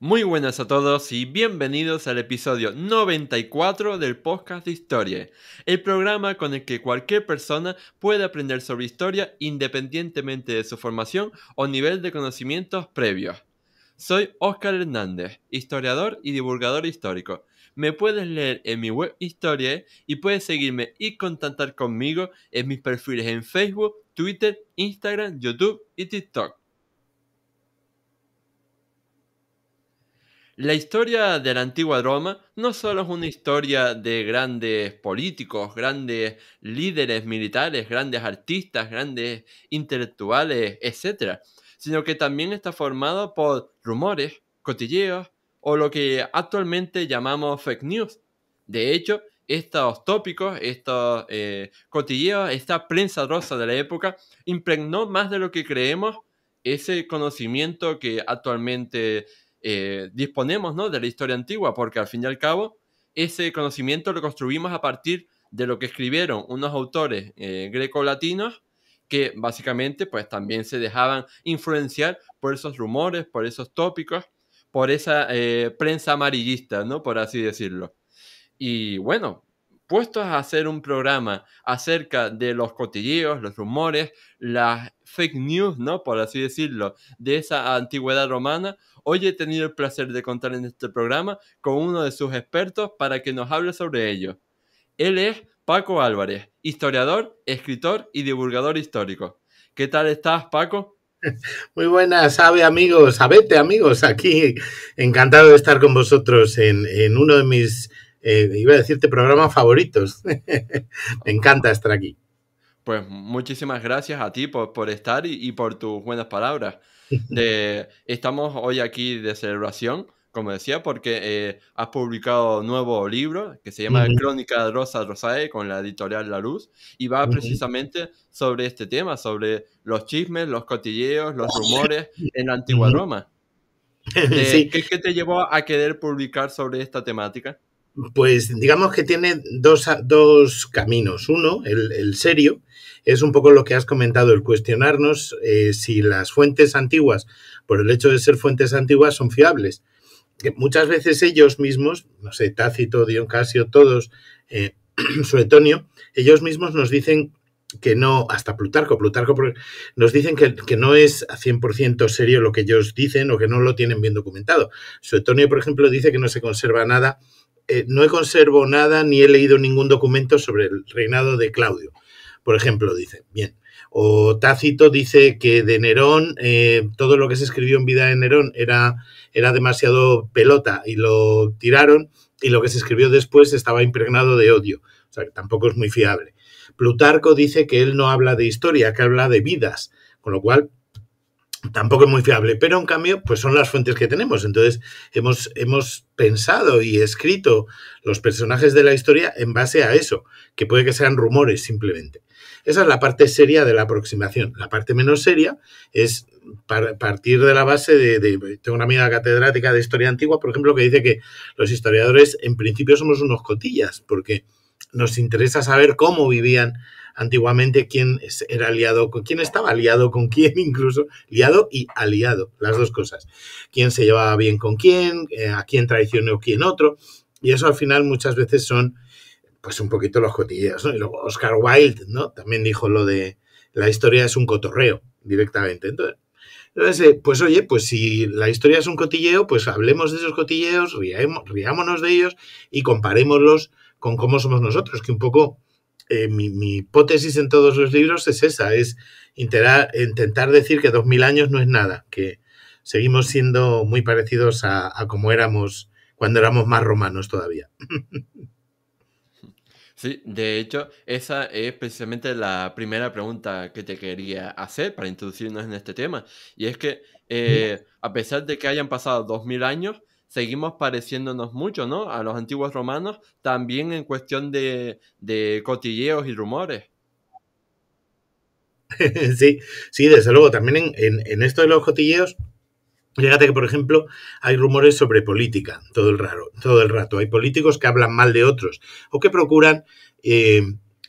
Muy buenas a todos y bienvenidos al episodio 94 del podcast de Historia, el programa con el que cualquier persona puede aprender sobre historia independientemente de su formación o nivel de conocimientos previos. Soy Óscar Hernández, historiador y divulgador histórico. Me puedes leer en mi web Historia y puedes seguirme y contactar conmigo en mis perfiles en Facebook, Twitter, Instagram, YouTube y TikTok. La historia de la antigua Roma no solo es una historia de grandes políticos, grandes líderes militares, grandes artistas, grandes intelectuales, etc., sino que también está formada por rumores, cotilleos o lo que actualmente llamamos fake news. De hecho, estos tópicos, estos eh, cotilleos, esta prensa rosa de la época impregnó más de lo que creemos ese conocimiento que actualmente eh, disponemos de la historia antigua, porque al fin y al cabo ese conocimiento lo construimos a partir de lo que escribieron unos autores eh, greco-latinos que básicamente pues también se dejaban influenciar por esos rumores, por esos tópicos, por esa eh, prensa amarillista, ¿no? Por así decirlo. Y bueno, a hacer un programa acerca de los cotilleos, los rumores, las fake news, ¿no? Por así decirlo, de esa antigüedad romana, hoy he tenido el placer de contar en este programa con uno de sus expertos para que nos hable sobre ello. Él es Paco Álvarez, historiador, escritor y divulgador histórico. ¿Qué tal estás, Paco? Muy buenas, ¿sabe amigos, Sabete, amigos, aquí encantado de estar con vosotros en, en uno de mis eh, iba a decirte programas favoritos. Me encanta estar aquí. Pues muchísimas gracias a ti por, estar y, por tus buenas palabras. estamos hoy aquí de celebración, como decía, porque eh, has publicado un nuevo libro que se llama Crónica de Rosa Rosae con la editorial La Luz y va precisamente sobre este tema, sobre los chismes, los cotilleos, los rumores en la antigua Roma. ¿qué, ¿Qué te llevó a querer publicar sobre esta temática? pues digamos que tiene dos, dos caminos. Uno, el, serio, es un poco lo que has comentado, el cuestionarnos eh, si las fuentes antiguas, por el hecho de ser fuentes antiguas, son fiables. Que muchas veces ellos mismos, no sé, Tácito, Dion todos, eh, Suetonio, ellos mismos nos dicen que no, hasta Plutarco, Plutarco nos dicen que, que no es a 100% serio lo que ellos dicen o que no lo tienen bien documentado. Suetonio, por ejemplo, dice que no se conserva nada eh, no he conservo nada ni he leído ningún documento sobre el reinado de Claudio, por ejemplo, dice. Bien. O Tácito dice que de Nerón, eh, todo lo que se escribió en vida de Nerón era, era demasiado pelota y lo tiraron y lo que se escribió después estaba impregnado de odio. O sea, que tampoco es muy fiable. Plutarco dice que él no habla de historia, que habla de vidas, con lo cual tampoco es muy fiable, pero en cambio, pues son las fuentes que tenemos. Entonces, hemos, hemos pensado y escrito los personajes de la historia en base a eso, que puede que sean rumores simplemente. Esa es la parte seria de la aproximación. La parte menos seria es partir de la base de, de, Tengo una amiga catedrática de historia antigua, por ejemplo, que dice que los historiadores en principio somos unos cotillas, porque nos interesa saber cómo vivían antiguamente, quién era aliado con quién estaba aliado con quién, incluso liado y aliado, las dos cosas. Quién se llevaba bien con quién, eh, a quién traicionó quién otro. Y eso al final muchas veces son pues un poquito los cotilleos, Oscar Wilde, ¿no? También dijo lo de la historia es un cotorreo directamente. Entonces, entonces, eh, pues oye, pues si la historia es un cotilleo, pues hablemos de esos cotilleos, riámonos de ellos y comparémoslos con cómo somos nosotros, que un poco eh, mi, hipótesis en todos los libros es esa, es intentar decir que dos 2000 años no es nada, que seguimos siendo muy parecidos a, como éramos cuando éramos más romanos todavía. Sí, de hecho, esa es precisamente la primera pregunta que te quería hacer para introducirnos en este tema. Y es que, eh, a pesar de que hayan pasado dos mil años, seguimos pareciéndonos mucho, ¿no? A los antiguos romanos, también en cuestión de, cotilleos y rumores. Sí, sí, desde luego. También en, esto de los cotilleos, Fíjate que, por ejemplo, hay rumores sobre política todo el, raro, todo el rato. Hay políticos que hablan mal de otros o que procuran, eh,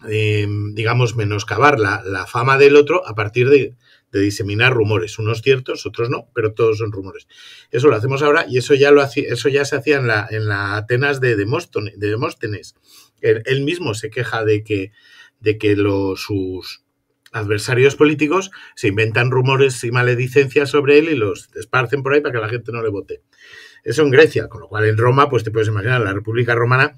eh, digamos, menoscabar la, fama del otro a partir de, de diseminar rumores, unos ciertos, otros no, pero todos son rumores. Eso lo hacemos ahora y eso ya, lo eso ya se hacía en la, en la Atenas de, Demóstenes. Él, mismo se queja de que, de que sus adversarios políticos se inventan rumores y maledicencias sobre él y los esparcen por ahí para que la gente no le vote. Eso en Grecia, con lo cual en Roma, pues te puedes imaginar, la República Romana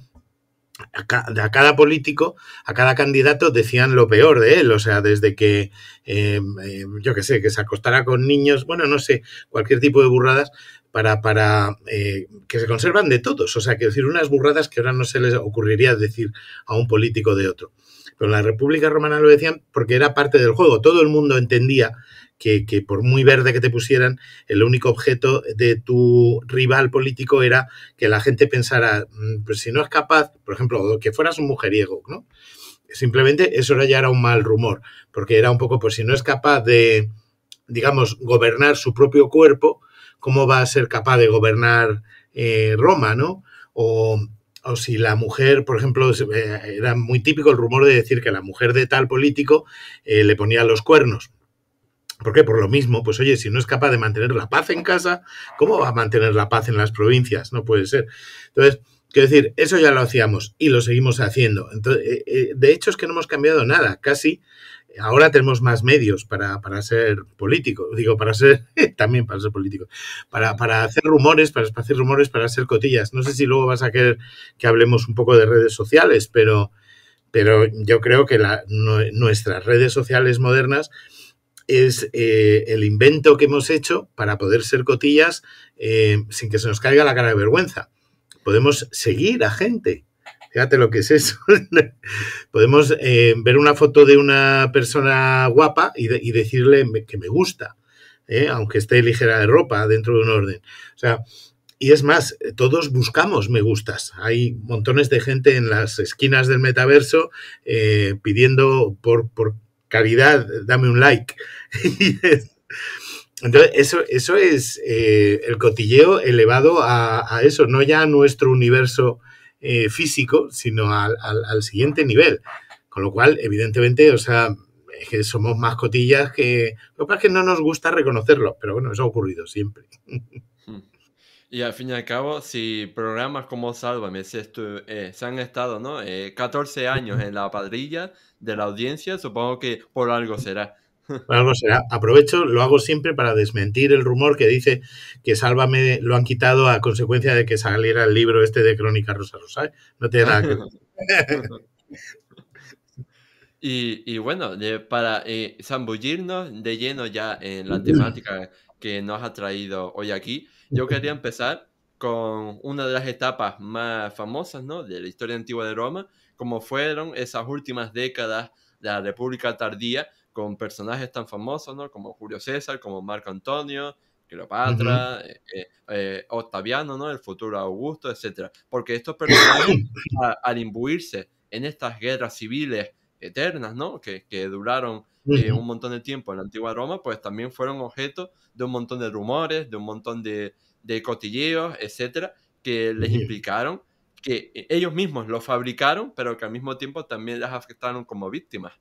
a, cada político, a cada candidato decían lo peor de él, o sea, desde que, em, em, yo qué sé, que se acostara con niños, bueno, no sé, cualquier tipo de burradas, para, para eh, que se conservan de todos, o sea, que decir unas burradas que ahora no se les ocurriría decir a un político de otro. Pero en la República Romana lo decían porque era parte del juego, todo el mundo entendía que, por muy verde que te pusieran, el único objeto de tu rival político era que la gente pensara, mm, pues si no es capaz, por ejemplo, que fueras un mujeriego, ¿no? Simplemente eso ya era un mal rumor, porque era un poco, pues si no es capaz de, digamos, gobernar su propio cuerpo, ¿cómo va a ser capaz de gobernar eh, Roma, ¿no? O, si la mujer, por ejemplo, eh, era muy típico el rumor de decir que la mujer de tal político eh, le ponía los cuernos. ¿Por qué? Por lo mismo, pues oye, si no es capaz de mantener la paz en casa, ¿cómo va a mantener la paz en las provincias? No puede ser. Entonces, quiero decir, eso ya lo hacíamos y lo seguimos haciendo. Entonces, eh, eh, de hecho, es que no hemos cambiado nada, casi. Ahora tenemos más medios para, ser políticos, digo, para ser, también para ser político, para, hacer rumores, para esparcir rumores, para hacer cotillas. No sé si luego vas a querer que hablemos un poco de redes sociales, pero, pero yo creo que nuestras redes sociales modernas es eh, el invento que hemos hecho para poder ser cotillas eh, sin que se nos caiga la cara de vergüenza. Podemos seguir a gente. Fíjate lo que es eso. Podemos eh, ver una foto de una persona guapa y, decirle que me gusta, aunque esté ligera de ropa dentro de un orden. sea, y es más, todos buscamos me gustas. Hay montones de gente en las esquinas del metaverso pidiendo por caridad, dame un like. Entonces, eso, eso es eh, el cotilleo elevado a, eso, no ya a nuestro universo eh, físico, sino al, siguiente nivel. Con lo cual, evidentemente, o sea, es que somos más cotillas que... Lo que que no nos gusta reconocerlo, pero bueno, eso ha ocurrido siempre. Y al fin y al cabo, si programas como Sálvame, esto, eh, se han estado ¿no? 14 eh, años en la padrilla de la audiencia, supongo que por algo será. Por algo será. Aprovecho, lo hago siempre para desmentir el rumor que dice que Sálvame lo han quitado a consecuencia de que saliera el libro este de Crónica Rosa Rosa. ¿eh? No tiene nada que Y, bueno, para eh, zambullirnos de lleno ya en la temática que nos ha traído hoy aquí, yo quería empezar con una de las etapas más famosas de la historia antigua de Roma, como fueron esas últimas décadas de la República Tardía, con personajes tan famosos ¿no? como Julio César, como Marco Antonio, Cleopatra, eh, eh, Octaviano, ¿no? el futuro Augusto, etc. Porque estos personajes, al imbuirse en estas guerras civiles eternas, ¿no? que, que duraron eh, un montón de tiempo en la antigua Roma, pues también fueron objeto de un montón de rumores, de un montón de, de cotilleos, etcétera, que les implicaron que e, ellos mismos lo fabricaron, pero que al mismo tiempo también las afectaron como víctimas.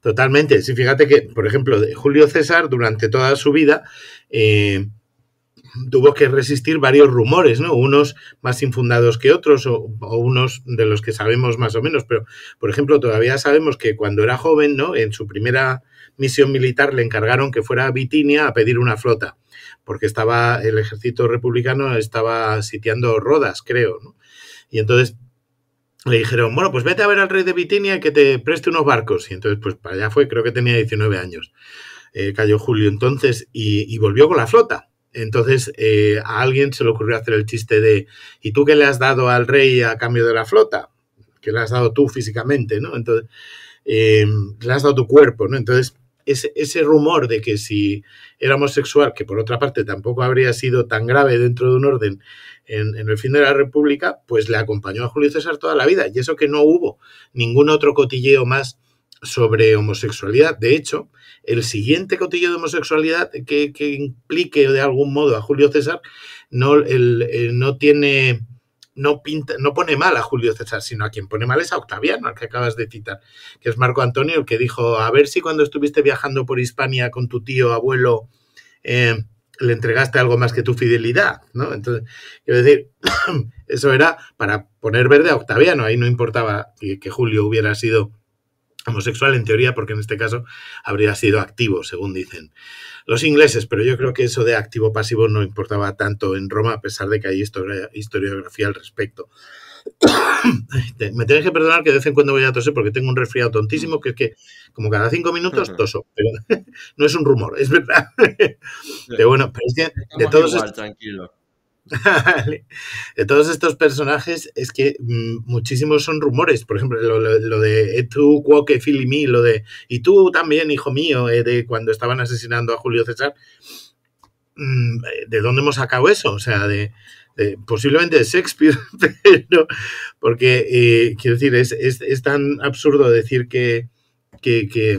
Totalmente. Sí, fíjate que, por ejemplo, Julio César, durante toda su vida, eh, tuvo que resistir varios rumores, ¿no? Unos más infundados que otros o, unos de los que sabemos más o menos, pero por ejemplo, todavía sabemos que cuando era joven, ¿no? En su primera misión militar le encargaron que fuera a Bitinia a pedir una flota, porque estaba el ejército republicano estaba sitiando Rodas, creo, ¿no? Y entonces le dijeron, bueno, pues vete a ver al rey de Bitinia que te preste unos barcos. Y entonces, pues para allá fue, creo que tenía 19 años, eh, cayó Julio entonces, y volvió con la flota entonces eh, a alguien se le ocurrió hacer el chiste de ¿y tú qué le has dado al rey a cambio de la flota? ¿Qué le has dado tú físicamente, ¿no? Entonces, eh, le has dado tu cuerpo, ¿no? Entonces, ese, ese rumor de que si era homosexual, que por otra parte tampoco habría sido tan grave dentro de un orden en, en, el fin de la República, pues le acompañó a Julio César toda la vida. Y eso que no hubo ningún otro cotilleo más sobre homosexualidad. De hecho, el siguiente cotillo de homosexualidad que, implique de algún modo a Julio César no, no tiene no, no pone mal a Julio César, sino a quien pone mal es a Octaviano, al que acabas de citar, que es Marco Antonio, el que dijo, a ver si cuando estuviste viajando por Hispania con tu tío, abuelo, eh, le entregaste algo más que tu fidelidad, ¿no? Entonces, quiero decir, eso era para poner verde a Octaviano, ahí no importaba que Julio hubiera sido homosexual en teoría, porque en este caso habría sido activo, según dicen los ingleses, pero yo creo que eso de activo-pasivo no importaba tanto en Roma, a pesar de que hay historiografía al respecto. Me tenéis que perdonar que de vez en cuando voy a toser porque tengo un resfriado tontísimo, que es que como cada cinco minutos toso, pero no es un rumor, es verdad. Pero bueno, de todos... tranquilo. de todos estos personajes es que mm, muchísimos son rumores. Por ejemplo, lo, de eh, tú, Cuoque, mí lo de y tú también, hijo mío, eh, de cuando estaban asesinando a Julio César. Mm, ¿De dónde hemos sacado eso? O sea, de, posiblemente de Shakespeare, pero porque eh, quiero decir, es, es, tan absurdo decir que, que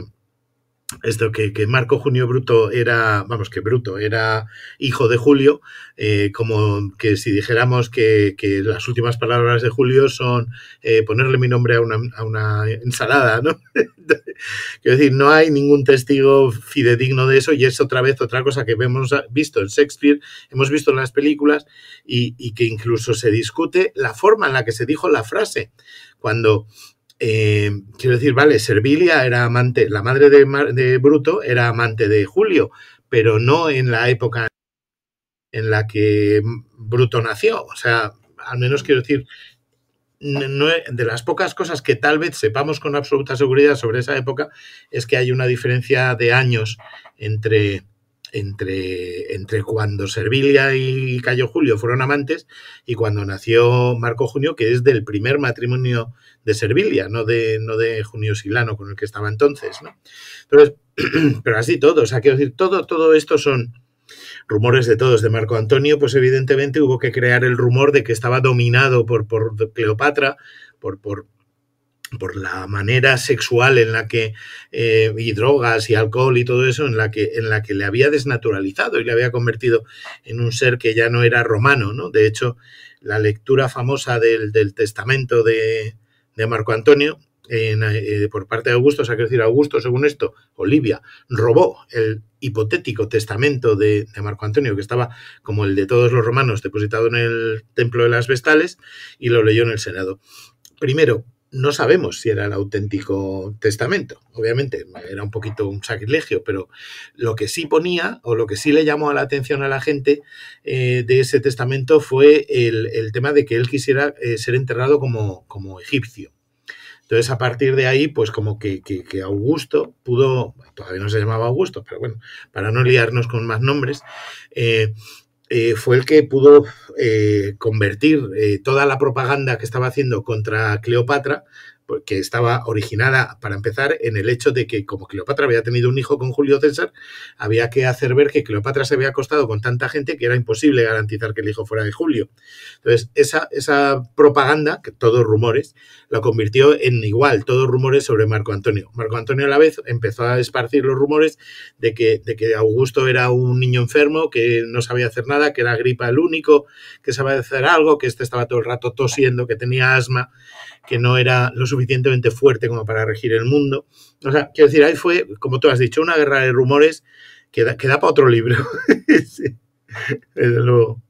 esto que, que, Marco Junio Bruto era, vamos, que Bruto era hijo de Julio, eh, como que si dijéramos que, las últimas palabras de Julio son eh, ponerle mi nombre a una, ensalada, ¿no? Quiero decir, no hay ningún testigo fidedigno de eso y es otra vez otra cosa que hemos visto en Shakespeare, hemos visto en las películas y, y que incluso se discute la forma en la que se dijo la frase. Cuando eh, quiero decir, vale, Servilia era amante, la madre de, de, Bruto era amante de Julio, pero no en la época en la que Bruto nació. O sea, al menos quiero decir, de las pocas cosas que tal vez sepamos con absoluta seguridad sobre esa época es que hay una diferencia de años entre, entre, entre cuando Servilia y Cayo Julio fueron amantes y cuando nació Marco Junio, que es del primer matrimonio de Servilia, no de, no de Junio Silano con el que estaba entonces. ¿no? pero así todo, o sea, quiero decir, todo, todo esto son rumores de todos de Marco Antonio, pues evidentemente hubo que crear el rumor de que estaba dominado por, por Cleopatra, por, por por la manera sexual en la que eh, y drogas y alcohol y todo eso en la que en la que le había desnaturalizado y le había convertido en un ser que ya no era romano no de hecho la lectura famosa del, testamento de, de, Marco Antonio eh, por parte de Augusto, o sea, quiero decir, Augusto, según esto, Olivia, robó el hipotético testamento de, de, Marco Antonio, que estaba como el de todos los romanos depositado en el templo de las Vestales, y lo leyó en el Senado. Primero, no sabemos si era el auténtico testamento. Obviamente, era un poquito un sacrilegio, pero lo que sí ponía o lo que sí le llamó la atención a la gente eh, de ese testamento fue el, tema de que él quisiera eh, ser enterrado como, como, egipcio. Entonces, a partir de ahí, pues como que, Augusto pudo, todavía no se llamaba Augusto, pero bueno, para no liarnos con más nombres, eh, eh, fue el que pudo eh, convertir eh, toda la propaganda que estaba haciendo contra Cleopatra pues, que estaba originada, para empezar, en el hecho de que como Cleopatra había tenido un hijo con Julio César, había que hacer ver que Cleopatra se había acostado con tanta gente que era imposible garantizar que el hijo fuera de Julio. Entonces, esa, esa propaganda, que todos rumores, la convirtió en igual, todos rumores sobre Marco Antonio. Marco Antonio a la vez empezó a esparcir los rumores de que, de que Augusto era un niño enfermo, que no sabía hacer nada, que era gripa el único, que sabía hacer algo, que este estaba todo el rato tosiendo, que tenía asma, que no era lo suficiente suficientemente fuerte como para regir el mundo. O sea, quiero decir, ahí fue, como tú has dicho, una guerra de rumores que da, para otro libro. sí, desde luego.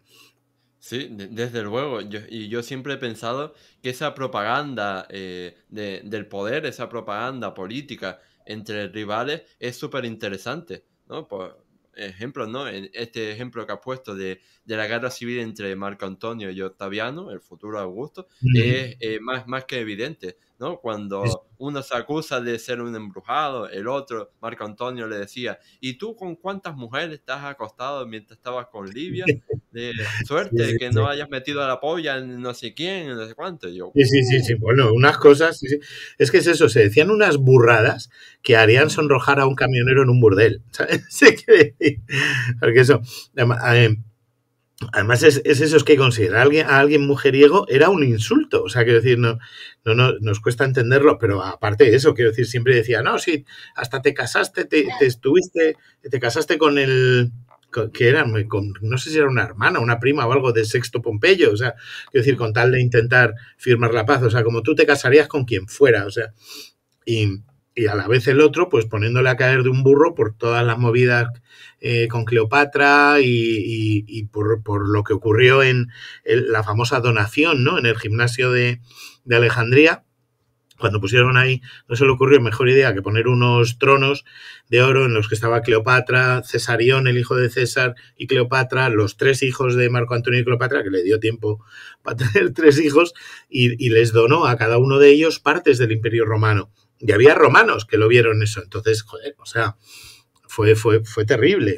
Sí, desde luego. y yo siempre he pensado que esa propaganda eh, del poder, esa propaganda política entre rivales es súper interesante, ¿no? Por ejemplo, ¿no? Este ejemplo que has puesto de, de, la guerra civil entre Marco Antonio y Octaviano, el futuro Augusto, es eh, más, más que evidente. ¿no? Cuando uno se acusa de ser un embrujado, el otro, Marco Antonio, le decía, ¿y tú con cuántas mujeres estás acostado mientras estabas con Livia? De suerte que no hayas metido a la polla en no sé quién, en no sé cuánto. sí, sí, sí, uh". bueno, unas cosas, es que es eso, se decían unas burradas que harían sonrojar a un camionero en un burdel, ¿sabes? Porque eso, Además, es, eso, es que considerar a alguien, a alguien, mujeriego era un insulto. O sea, quiero decir, no, no, no, nos cuesta entenderlo, pero aparte de eso, quiero decir, siempre decía, no, sí, hasta te casaste, te, estuviste, te casaste con el que era, no sé si era una hermana, una prima o algo de Sexto Pompeyo, o sea, quiero decir, con tal de intentar firmar la paz, o sea, como tú te casarías con quien fuera, o sea, y, y a la vez el otro, pues poniéndole a caer de un burro por todas las movidas eh, con Cleopatra y, por, por, lo que ocurrió en la famosa donación, ¿no? En el gimnasio de, Alejandría cuando pusieron ahí, no se le ocurrió mejor idea que poner unos tronos de oro en los que estaba Cleopatra, Cesarión, el hijo de César, y Cleopatra, los tres hijos de Marco Antonio y Cleopatra, que le dio tiempo para tener tres hijos, y les donó a cada uno de ellos partes del Imperio Romano y había romanos que lo vieron eso. Entonces, joder, o sea, fue, fue, terrible.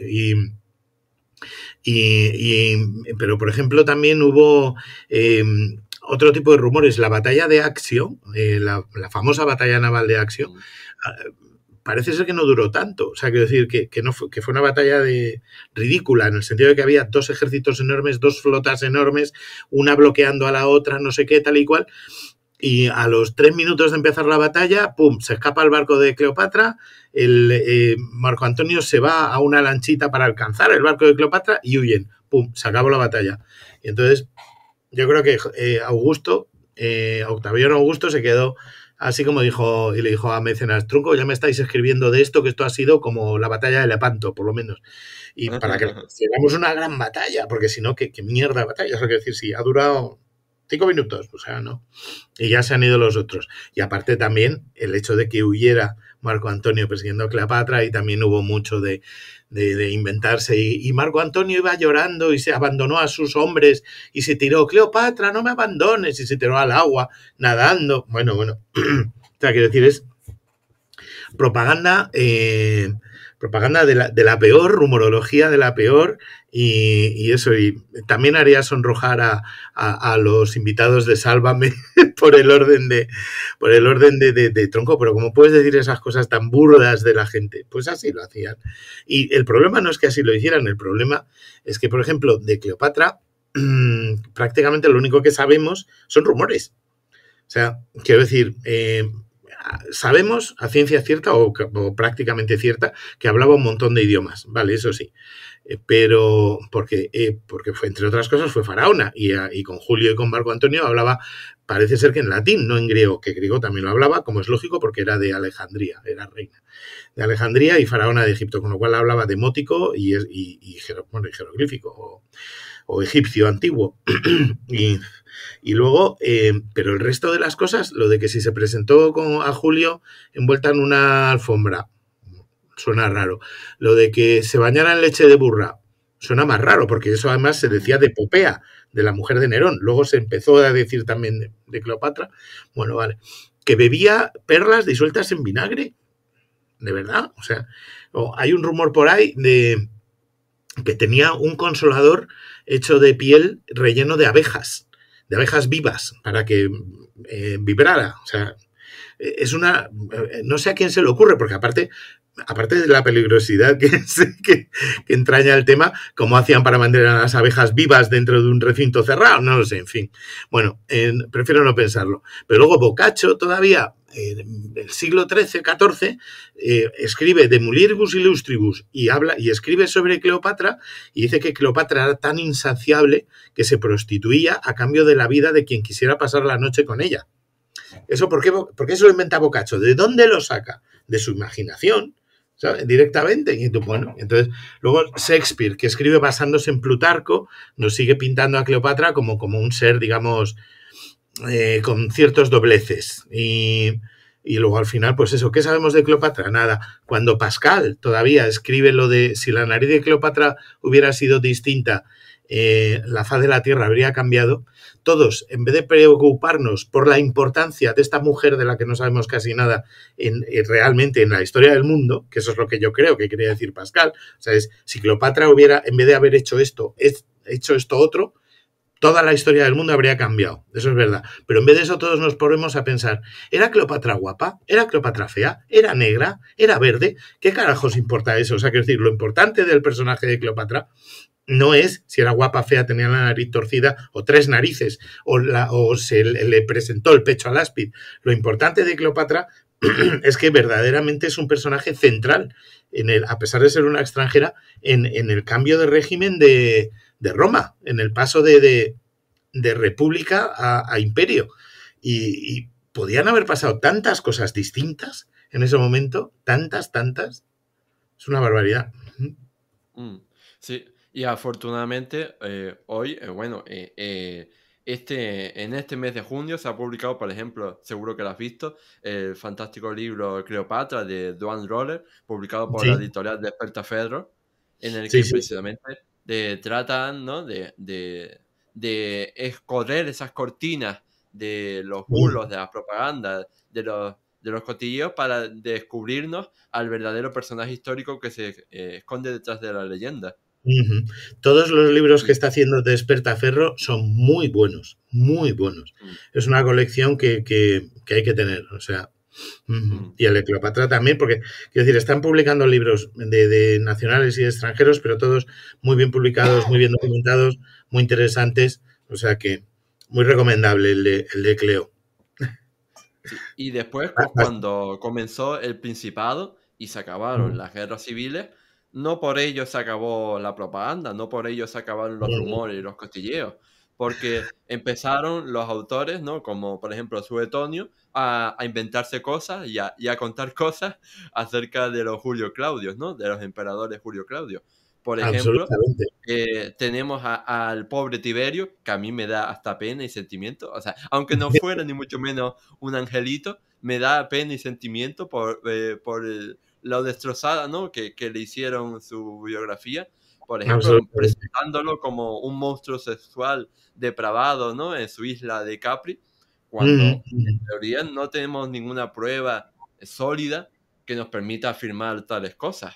pero, por ejemplo, también hubo em, otro tipo de rumores. La batalla de Axio, eh, la, famosa batalla naval de Axio, ah, parece ser que no duró tanto. O sea, quiero decir que, que, no fue, que fue una batalla de ridícula, en el sentido de que había dos ejércitos enormes, dos flotas enormes, una bloqueando a la otra, no sé qué, tal y cual y a los tres minutos de empezar la batalla, ¡pum!, se escapa el barco de Cleopatra, el, eh, Marco Antonio se va a una lanchita para alcanzar el barco de Cleopatra y huyen, ¡pum!, se acabó la batalla. Y entonces, yo creo que eh, Augusto, eh, Octaviano Augusto se quedó así como dijo, y le dijo a Mecenas, Trunco, ya me estáis escribiendo de esto, que esto ha sido como la batalla de Lepanto, por lo menos. Y para que tengamos una gran batalla, porque si no, ¿qué, mierda mierda batalla. Es decir, si ha durado cinco minutos, o sea, no. Y ya se han ido los otros. Y aparte también el hecho de que huyera Marco Antonio persiguiendo a Cleopatra y también hubo mucho de, inventarse. Y, Marco Antonio iba llorando y se abandonó a sus hombres y se tiró, Cleopatra, no me abandones, y se tiró al agua nadando. Bueno, bueno, o sea, quiero decir, es propaganda eh, propaganda de la, peor, rumorología de la peor y, eso. Y también haría sonrojar a, los invitados de Sálvame por el orden de, por el orden de, tronco. Pero como puedes decir esas cosas tan burdas de la gente, pues así lo hacían. Y el problema no es que así lo hicieran, el problema es que, por ejemplo, de Cleopatra prácticamente lo único que sabemos son rumores. O sea, quiero decir, eh, sabemos a ciencia cierta o, prácticamente cierta que hablaba un montón de idiomas, ¿vale? Eso sí. Eh, pero porque, eh, porque fue, entre otras cosas, fue faraona y, con Julio y con Marco Antonio hablaba, parece ser que en latín, no en griego, que griego también lo hablaba, como es lógico, porque era de Alejandría, era reina de Alejandría y faraona de Egipto, con lo cual hablaba demótico y, jeroglífico o, o egipcio antiguo. y y luego, eh, pero el resto de las cosas, lo de que si se presentó con, a Julio envuelta en una alfombra, suena raro. Lo de que se bañara en leche de burra, suena más raro, porque eso además se decía de Popea, de la mujer de Nerón. Luego se empezó a decir también de, Cleopatra. Bueno, vale. Que bebía perlas disueltas en vinagre. ¿De verdad? O sea, hay un rumor por ahí de que tenía un consolador hecho de piel relleno de abejas abejas vivas para que eh, vibrara. O sea, es una. Eh, no sé a quién se le ocurre, porque aparte. Aparte de la peligrosidad que, entraña el tema, cómo hacían para mantener a las abejas vivas dentro de un recinto cerrado, no lo sé, en fin. Bueno, prefiero no pensarlo. Pero luego bocacho todavía eh, del siglo XIII-XIV, eh, escribe de Illustribus y habla y escribe sobre Cleopatra y dice que Cleopatra era tan insaciable que se prostituía a cambio de la vida de quien quisiera pasar la noche con ella. ¿Eso por qué, por qué lo inventa Bocacho? ¿De dónde lo saca? De su imaginación, ¿sabes? directamente. Y tú, bueno, entonces, luego Shakespeare, que escribe basándose en Plutarco, nos sigue pintando a Cleopatra como, como un ser, digamos, eh, con ciertos dobleces. Y, y, luego al final, pues eso, ¿qué sabemos de Cleopatra? Nada. Cuando Pascal todavía escribe lo de si la nariz de Cleopatra hubiera sido distinta, eh, la faz de la Tierra habría cambiado, todos, en vez de preocuparnos por la importancia de esta mujer de la que no sabemos casi nada en, eh, realmente en la historia del mundo, que eso es lo que yo creo que quería decir Pascal, si Cleopatra hubiera, en vez de haber hecho esto, hecho esto otro, toda la historia del mundo habría cambiado, eso es verdad. Pero en vez de eso todos nos ponemos a pensar, ¿era Cleopatra guapa? ¿Era Cleopatra fea? ¿Era negra? ¿Era verde? ¿Qué carajos importa eso? O sea, quiero decir, lo importante del personaje de Cleopatra no es si era guapa, fea, tenía la nariz torcida o tres narices o, se le presentó el pecho al áspid. Lo importante de Cleopatra es que verdaderamente es un personaje central, en el, a pesar de ser una extranjera, en el cambio de régimen de, de Roma, en el paso de, de, república a, imperio. Y, podían haber pasado tantas cosas distintas en ese momento, tantas, tantas. Es una barbaridad. Mm, sí, y afortunadamente eh, hoy, eh, bueno, eh, este, en este mes de junio se ha publicado, por ejemplo, seguro que lo has visto, el fantástico libro Cleopatra de Duane Roller, publicado por la editorial de Fedro, en el que precisamente de, tratan ¿no? de, de, esas cortinas de los bulos, de la propaganda, de los, de los cotillos para descubrirnos al verdadero personaje histórico que se eh, esconde detrás de la leyenda. Todos los libros que está haciendo ferro son muy buenos, muy buenos. Mm. Es una colección que, que, hay que tener. O sea, Mm. Y el de Cleopatra también, porque, quiero decir, están publicando libros de, nacionales y extranjeros, pero todos muy bien publicados, muy bien documentados, muy interesantes. O sea que muy recomendable el de, el Cleo. y después, ah, ah. cuando comenzó el Principado y se acabaron las guerras civiles, no por ello se acabó la propaganda, no por ello se acabaron los rumores y los costilleos, porque empezaron los autores, ¿no? Como por ejemplo Suetonio, a, a inventarse cosas y a, contar cosas acerca de los Julio Claudios, ¿no? De los emperadores Julio Claudio. Por ejemplo, eh, tenemos al pobre Tiberio, que a mí me da hasta pena y sentimiento. O sea, aunque no fuera ni mucho menos un angelito, me da pena y sentimiento por, eh, lo destrozada, ¿no? que le hicieron su biografía por ah, ejemplo, presentándolo como un monstruo sexual depravado, ¿no? En su isla de Capri, cuando en teoría no tenemos ninguna prueba sólida que nos permita afirmar tales cosas.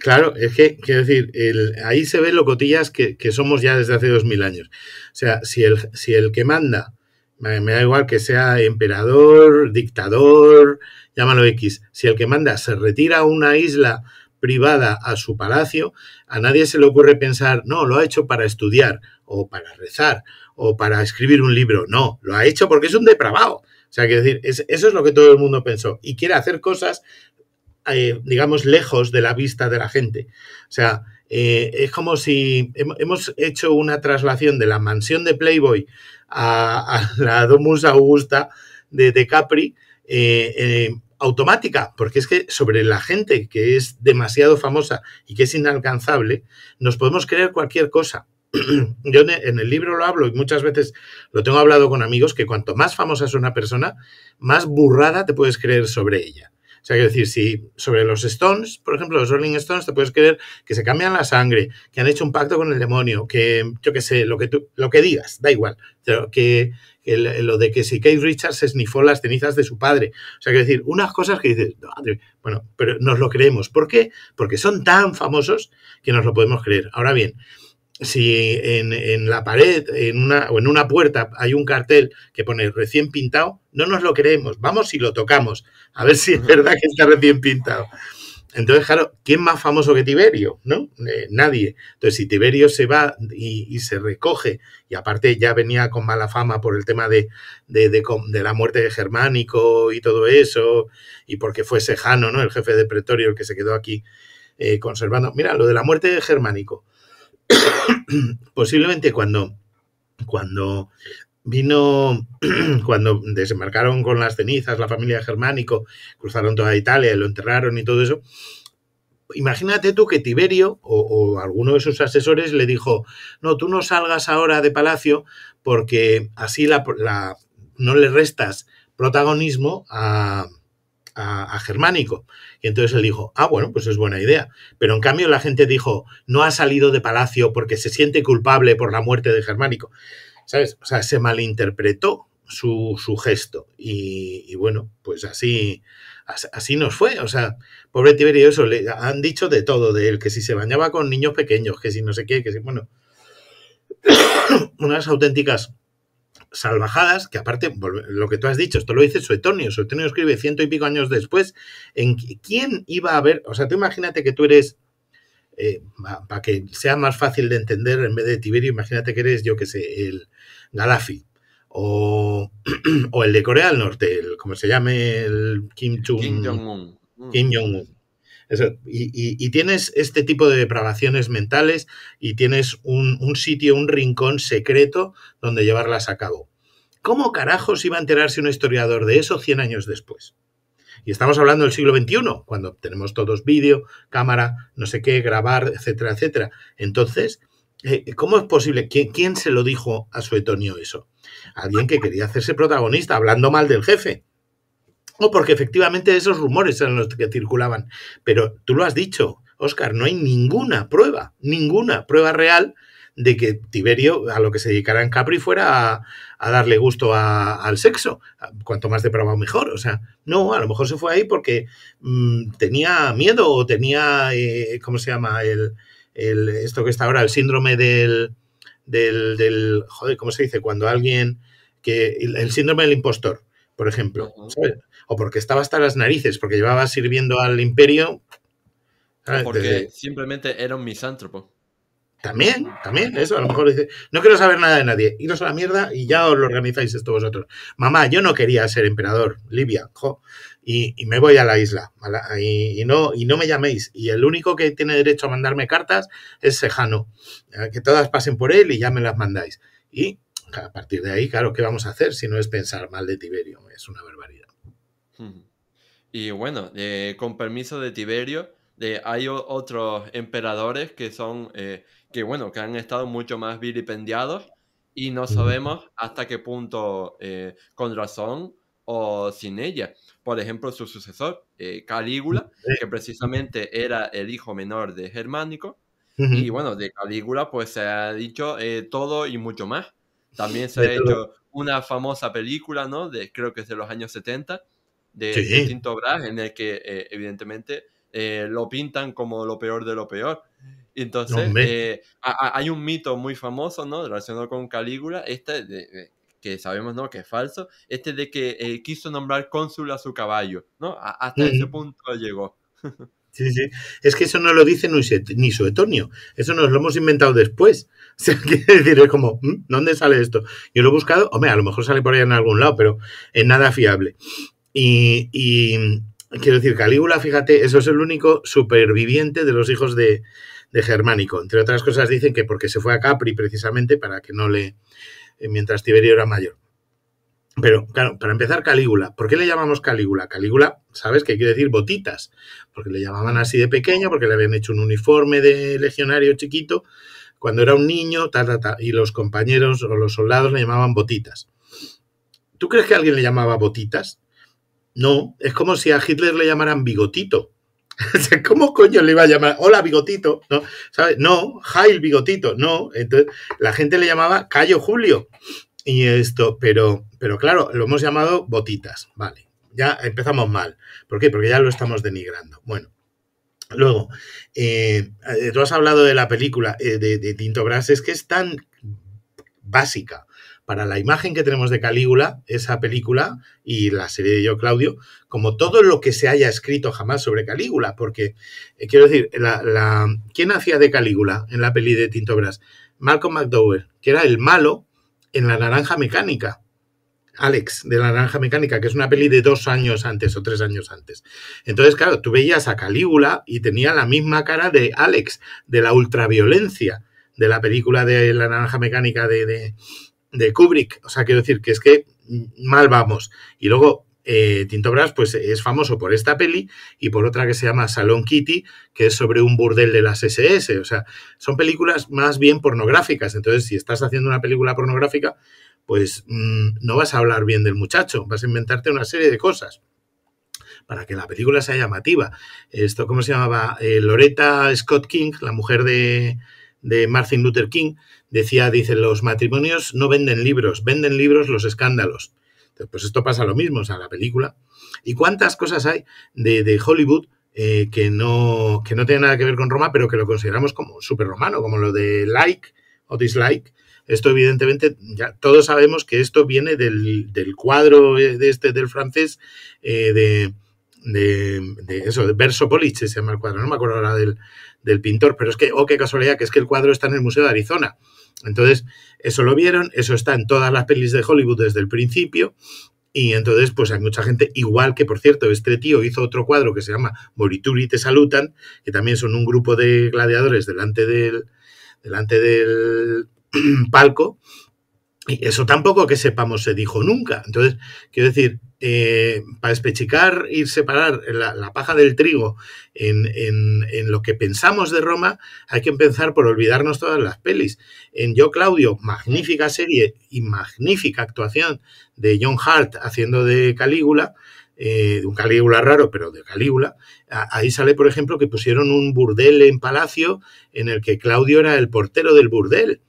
Claro, es que, quiero decir, el, ahí se ve locotillas que, somos ya desde hace dos mil años. O sea, si el, si el que manda, me da igual que sea emperador, dictador, llámalo X, si el que manda se retira a una isla privada a su palacio, a nadie se le ocurre pensar, no, lo ha hecho para estudiar o para rezar o para escribir un libro. No, lo ha hecho porque es un depravado. O sea, que decir, eso es lo que todo el mundo pensó. Y quiere hacer cosas, eh, digamos, lejos de la vista de la gente. O sea, eh, es como si hemos hecho una traslación de la mansión de Playboy a, la Domus Augusta de, de Capri. Eh, automática, porque es que sobre la gente que es demasiado famosa y que es inalcanzable, nos podemos creer cualquier cosa. Yo en el libro lo hablo y muchas veces lo tengo hablado con amigos que cuanto más famosa es una persona, más burrada te puedes creer sobre ella. O sea, quiero decir, si sobre los Stones, por ejemplo, los Rolling Stones, te puedes creer que se cambian la sangre, que han hecho un pacto con el demonio, que yo qué sé, lo que tú, lo que digas, da igual, pero que, lo de que si Kate Richards se snifó las cenizas de su padre. O sea, que decir, unas cosas que dices, bueno, pero nos lo creemos. ¿Por qué? Porque son tan famosos que nos lo podemos creer. Ahora bien, si en, en, la pared en una, o en una puerta hay un cartel que pone recién pintado, no nos lo creemos. Vamos y lo tocamos, a ver si es verdad que está recién pintado. Entonces, claro, ¿quién más famoso que Tiberio? ¿No? Eh, nadie. Entonces, si Tiberio se va y, se recoge, y aparte ya venía con mala fama por el tema de, la muerte de Germánico y todo eso, y porque fue Sejano, ¿no? El jefe de Pretorio, el que se quedó aquí eh, conservando. Mira, lo de la muerte de Germánico. Posiblemente cuando, cuando vino cuando desembarcaron con las cenizas la familia Germánico, cruzaron toda Italia, lo enterraron y todo eso. Imagínate tú que Tiberio o, alguno de sus asesores le dijo, no, tú no salgas ahora de palacio porque así no le restas protagonismo a, a, Germánico. Y entonces él dijo, ah, bueno, pues es buena idea. Pero en cambio la gente dijo, no ha salido de palacio porque se siente culpable por la muerte de Germánico. ¿sabes? O sea, se malinterpretó su, gesto. Y, bueno, pues así, así nos fue. O sea, pobre Tiberio, eso, le han dicho de todo de él, que si se bañaba con niños pequeños, que si no sé qué, que si, bueno, unas auténticas salvajadas, que aparte, lo que tú has dicho, esto lo dice Suetonio, Suetonio escribe ciento y pico años después, en quién iba a ver, o sea, tú imagínate que tú eres eh, para que sea más fácil de entender, en vez de Tiberio, imagínate que eres, yo que sé, el Galafi O, el de Corea del Norte, el, como se llame, el Kim Jong-un. Mm. Kim jong y, tienes este tipo de depravaciones mentales y tienes un, un, sitio, un rincón secreto donde llevarlas a cabo. ¿Cómo carajos iba a enterarse un historiador de eso 100 años después? Y estamos hablando del siglo XXI, cuando tenemos todos vídeo, cámara, no sé qué, grabar, etcétera, etcétera. Entonces, eh, ¿cómo es posible? ¿Quién, se lo dijo a Suetonio eso? Alguien que quería hacerse protagonista, hablando mal del jefe. O porque efectivamente esos rumores eran los que circulaban. Pero tú lo has dicho, Oscar, no hay ninguna prueba, ninguna prueba real de que Tiberio a lo que se dedicara en Capri fuera a, darle gusto al sexo. Cuanto más depravado, mejor. O sea, no, a lo mejor se fue ahí porque mm, tenía miedo o tenía, eh, ¿cómo se llama? El, esto que está ahora, el síndrome del, del, joder, ¿cómo se dice? Cuando alguien, que el, síndrome del impostor, por ejemplo, O porque estaba hasta las narices, porque llevaba sirviendo al imperio. porque simplemente era un misántropo. También, también, eso. A lo mejor dice, no quiero saber nada de nadie, iros a la mierda y ya os lo organizáis esto vosotros. Mamá, yo no quería ser emperador, Libia, jo, y, me voy a la isla, y, no, y no me llaméis. Y el único que tiene derecho a mandarme cartas es Sejano, eh, que todas pasen por él y ya me las mandáis. Y a partir de ahí, claro, ¿qué vamos a hacer si no es pensar mal de Tiberio? Es una barbaridad. Y bueno, eh, con permiso de Tiberio, de eh, hay otros emperadores que son, eh, que bueno, que han estado mucho más vilipendiados y no sabemos hasta qué punto eh, con razón o sin ella. Por ejemplo, su sucesor, Calígula, que precisamente era el hijo menor de Germánico. Y bueno, de Calígula pues se ha dicho todo y mucho más. También se ha hecho una famosa película, ¿no? De, creo que es de los años 70, de Tinto en el que evidentemente eh, lo pintan como lo peor de lo peor. Entonces, eh, hay un mito muy famoso, ¿no? Relacionado con Calígula, este que sabemos, ¿no? Que es falso, este de que eh, quiso nombrar cónsul a su caballo, ¿no? hasta ese punto llegó. Sí, sí. Es que eso no lo dice ni Suetonio. Eso nos lo hemos inventado después. O quiere decir, es como, mm, ¿dónde sale esto? Yo lo he buscado, hombre, a lo mejor sale por ahí en algún lado, pero es nada fiable. Y, y, quiero decir, Calígula, fíjate, eso es el único superviviente de los hijos de, Germánico. Entre otras cosas dicen que porque se fue a Capri precisamente para que no le... Eh, mientras Tiberio era mayor. Pero, claro, para empezar, Calígula. ¿Por qué le llamamos Calígula? Calígula, ¿sabes que quiere decir? Botitas. Porque le llamaban así de pequeño, porque le habían hecho un uniforme de legionario chiquito, cuando era un niño, ta, ta, ta, y los compañeros o los soldados le llamaban botitas. ¿Tú crees que alguien le llamaba botitas? No, es como si a Hitler le llamaran bigotito. ¿Cómo coño le iba a llamar? Hola, bigotito. No, ¿sabes? No, Jail Bigotito, no. Entonces, la gente le llamaba Cayo Julio. Y esto, pero, pero claro, lo hemos llamado botitas, vale. Ya empezamos mal. ¿Por qué? Porque ya lo estamos denigrando. Bueno, luego, eh, eh, tú has hablado de la película eh, de, de Tinto Brass, es que es tan básica para la imagen que tenemos de Calígula, esa película y la serie de Yo Claudio, como todo lo que se haya escrito jamás sobre Calígula, porque eh, quiero decir, ¿quién hacía de Calígula en la peli de Tinto Brass? Malcolm McDowell, que era el malo en La Naranja Mecánica. Alex, de La Naranja Mecánica, que es una peli de dos años antes o tres años antes. Entonces, claro, tú veías a Calígula y tenía la misma cara de Alex, de la ultraviolencia de la película de La Naranja Mecánica de de Kubrick. O sea, quiero decir que es que mal vamos. Y luego eh, Tinto Brass pues, es famoso por esta peli y por otra que se llama Salón Kitty, que es sobre un burdel de las SS. O sea, son películas más bien pornográficas. Entonces, si estás haciendo una película pornográfica, pues mm, no vas a hablar bien del muchacho, vas a inventarte una serie de cosas para que la película sea llamativa. Esto, ¿cómo se llamaba? Loreta eh, Loretta Scott King, la mujer de, de Martin Luther King, decía, dice, los matrimonios no venden libros, venden libros los escándalos. pues esto pasa lo mismo, o sea, la película. ¿Y cuántas cosas hay de, Hollywood eh, que, no, que no tienen nada que ver con Roma, pero que lo consideramos como súper romano, como lo de like o dislike? Esto evidentemente, ya todos sabemos que esto viene del, del cuadro de este, del francés, eh, de, de, eso, de Verso Police se llama el cuadro, no me acuerdo ahora del, del pintor, pero es que, oh, qué casualidad, que es que el cuadro está en el Museo de Arizona. Entonces, eso lo vieron, eso está en todas las pelis de Hollywood desde el principio. Y entonces, pues hay mucha gente, igual que por cierto, este tío hizo otro cuadro que se llama Morituri te salutan, que también son un grupo de gladiadores delante del, delante del palco, y eso tampoco que sepamos se dijo nunca. Entonces, quiero decir, eh, para espechicar y separar la, paja del trigo en, en, lo que pensamos de Roma, hay que empezar por olvidarnos todas las pelis. En Yo, Claudio, magnífica serie y magnífica actuación de John Hart haciendo de Calígula, eh, de un Calígula raro, pero de Calígula. ahí sale, por ejemplo, que pusieron un burdel en palacio en el que Claudio era el portero del burdel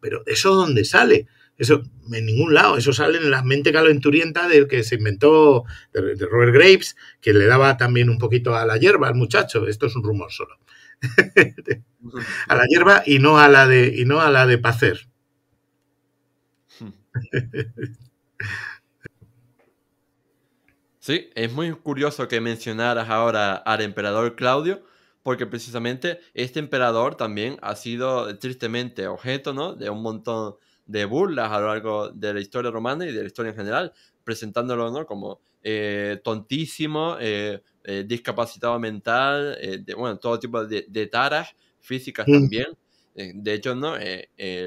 pero ¿eso dónde sale? Eso, en ningún lado, eso sale en la mente calenturienta del que se inventó, de, Robert Graves, que le daba también un poquito a la hierba al muchacho, esto es un rumor solo. a la hierba y no a la de, y no a la de pacer. Sí, es muy curioso que mencionaras ahora al emperador Claudio, porque precisamente este emperador también ha sido tristemente objeto ¿no? de un montón de burlas a lo largo de la historia romana y de la historia en general, presentándolo como eh, tontísimo, eh, eh, discapacitado mental, de, bueno, todo tipo de, de taras físicas también. de hecho, ¿no?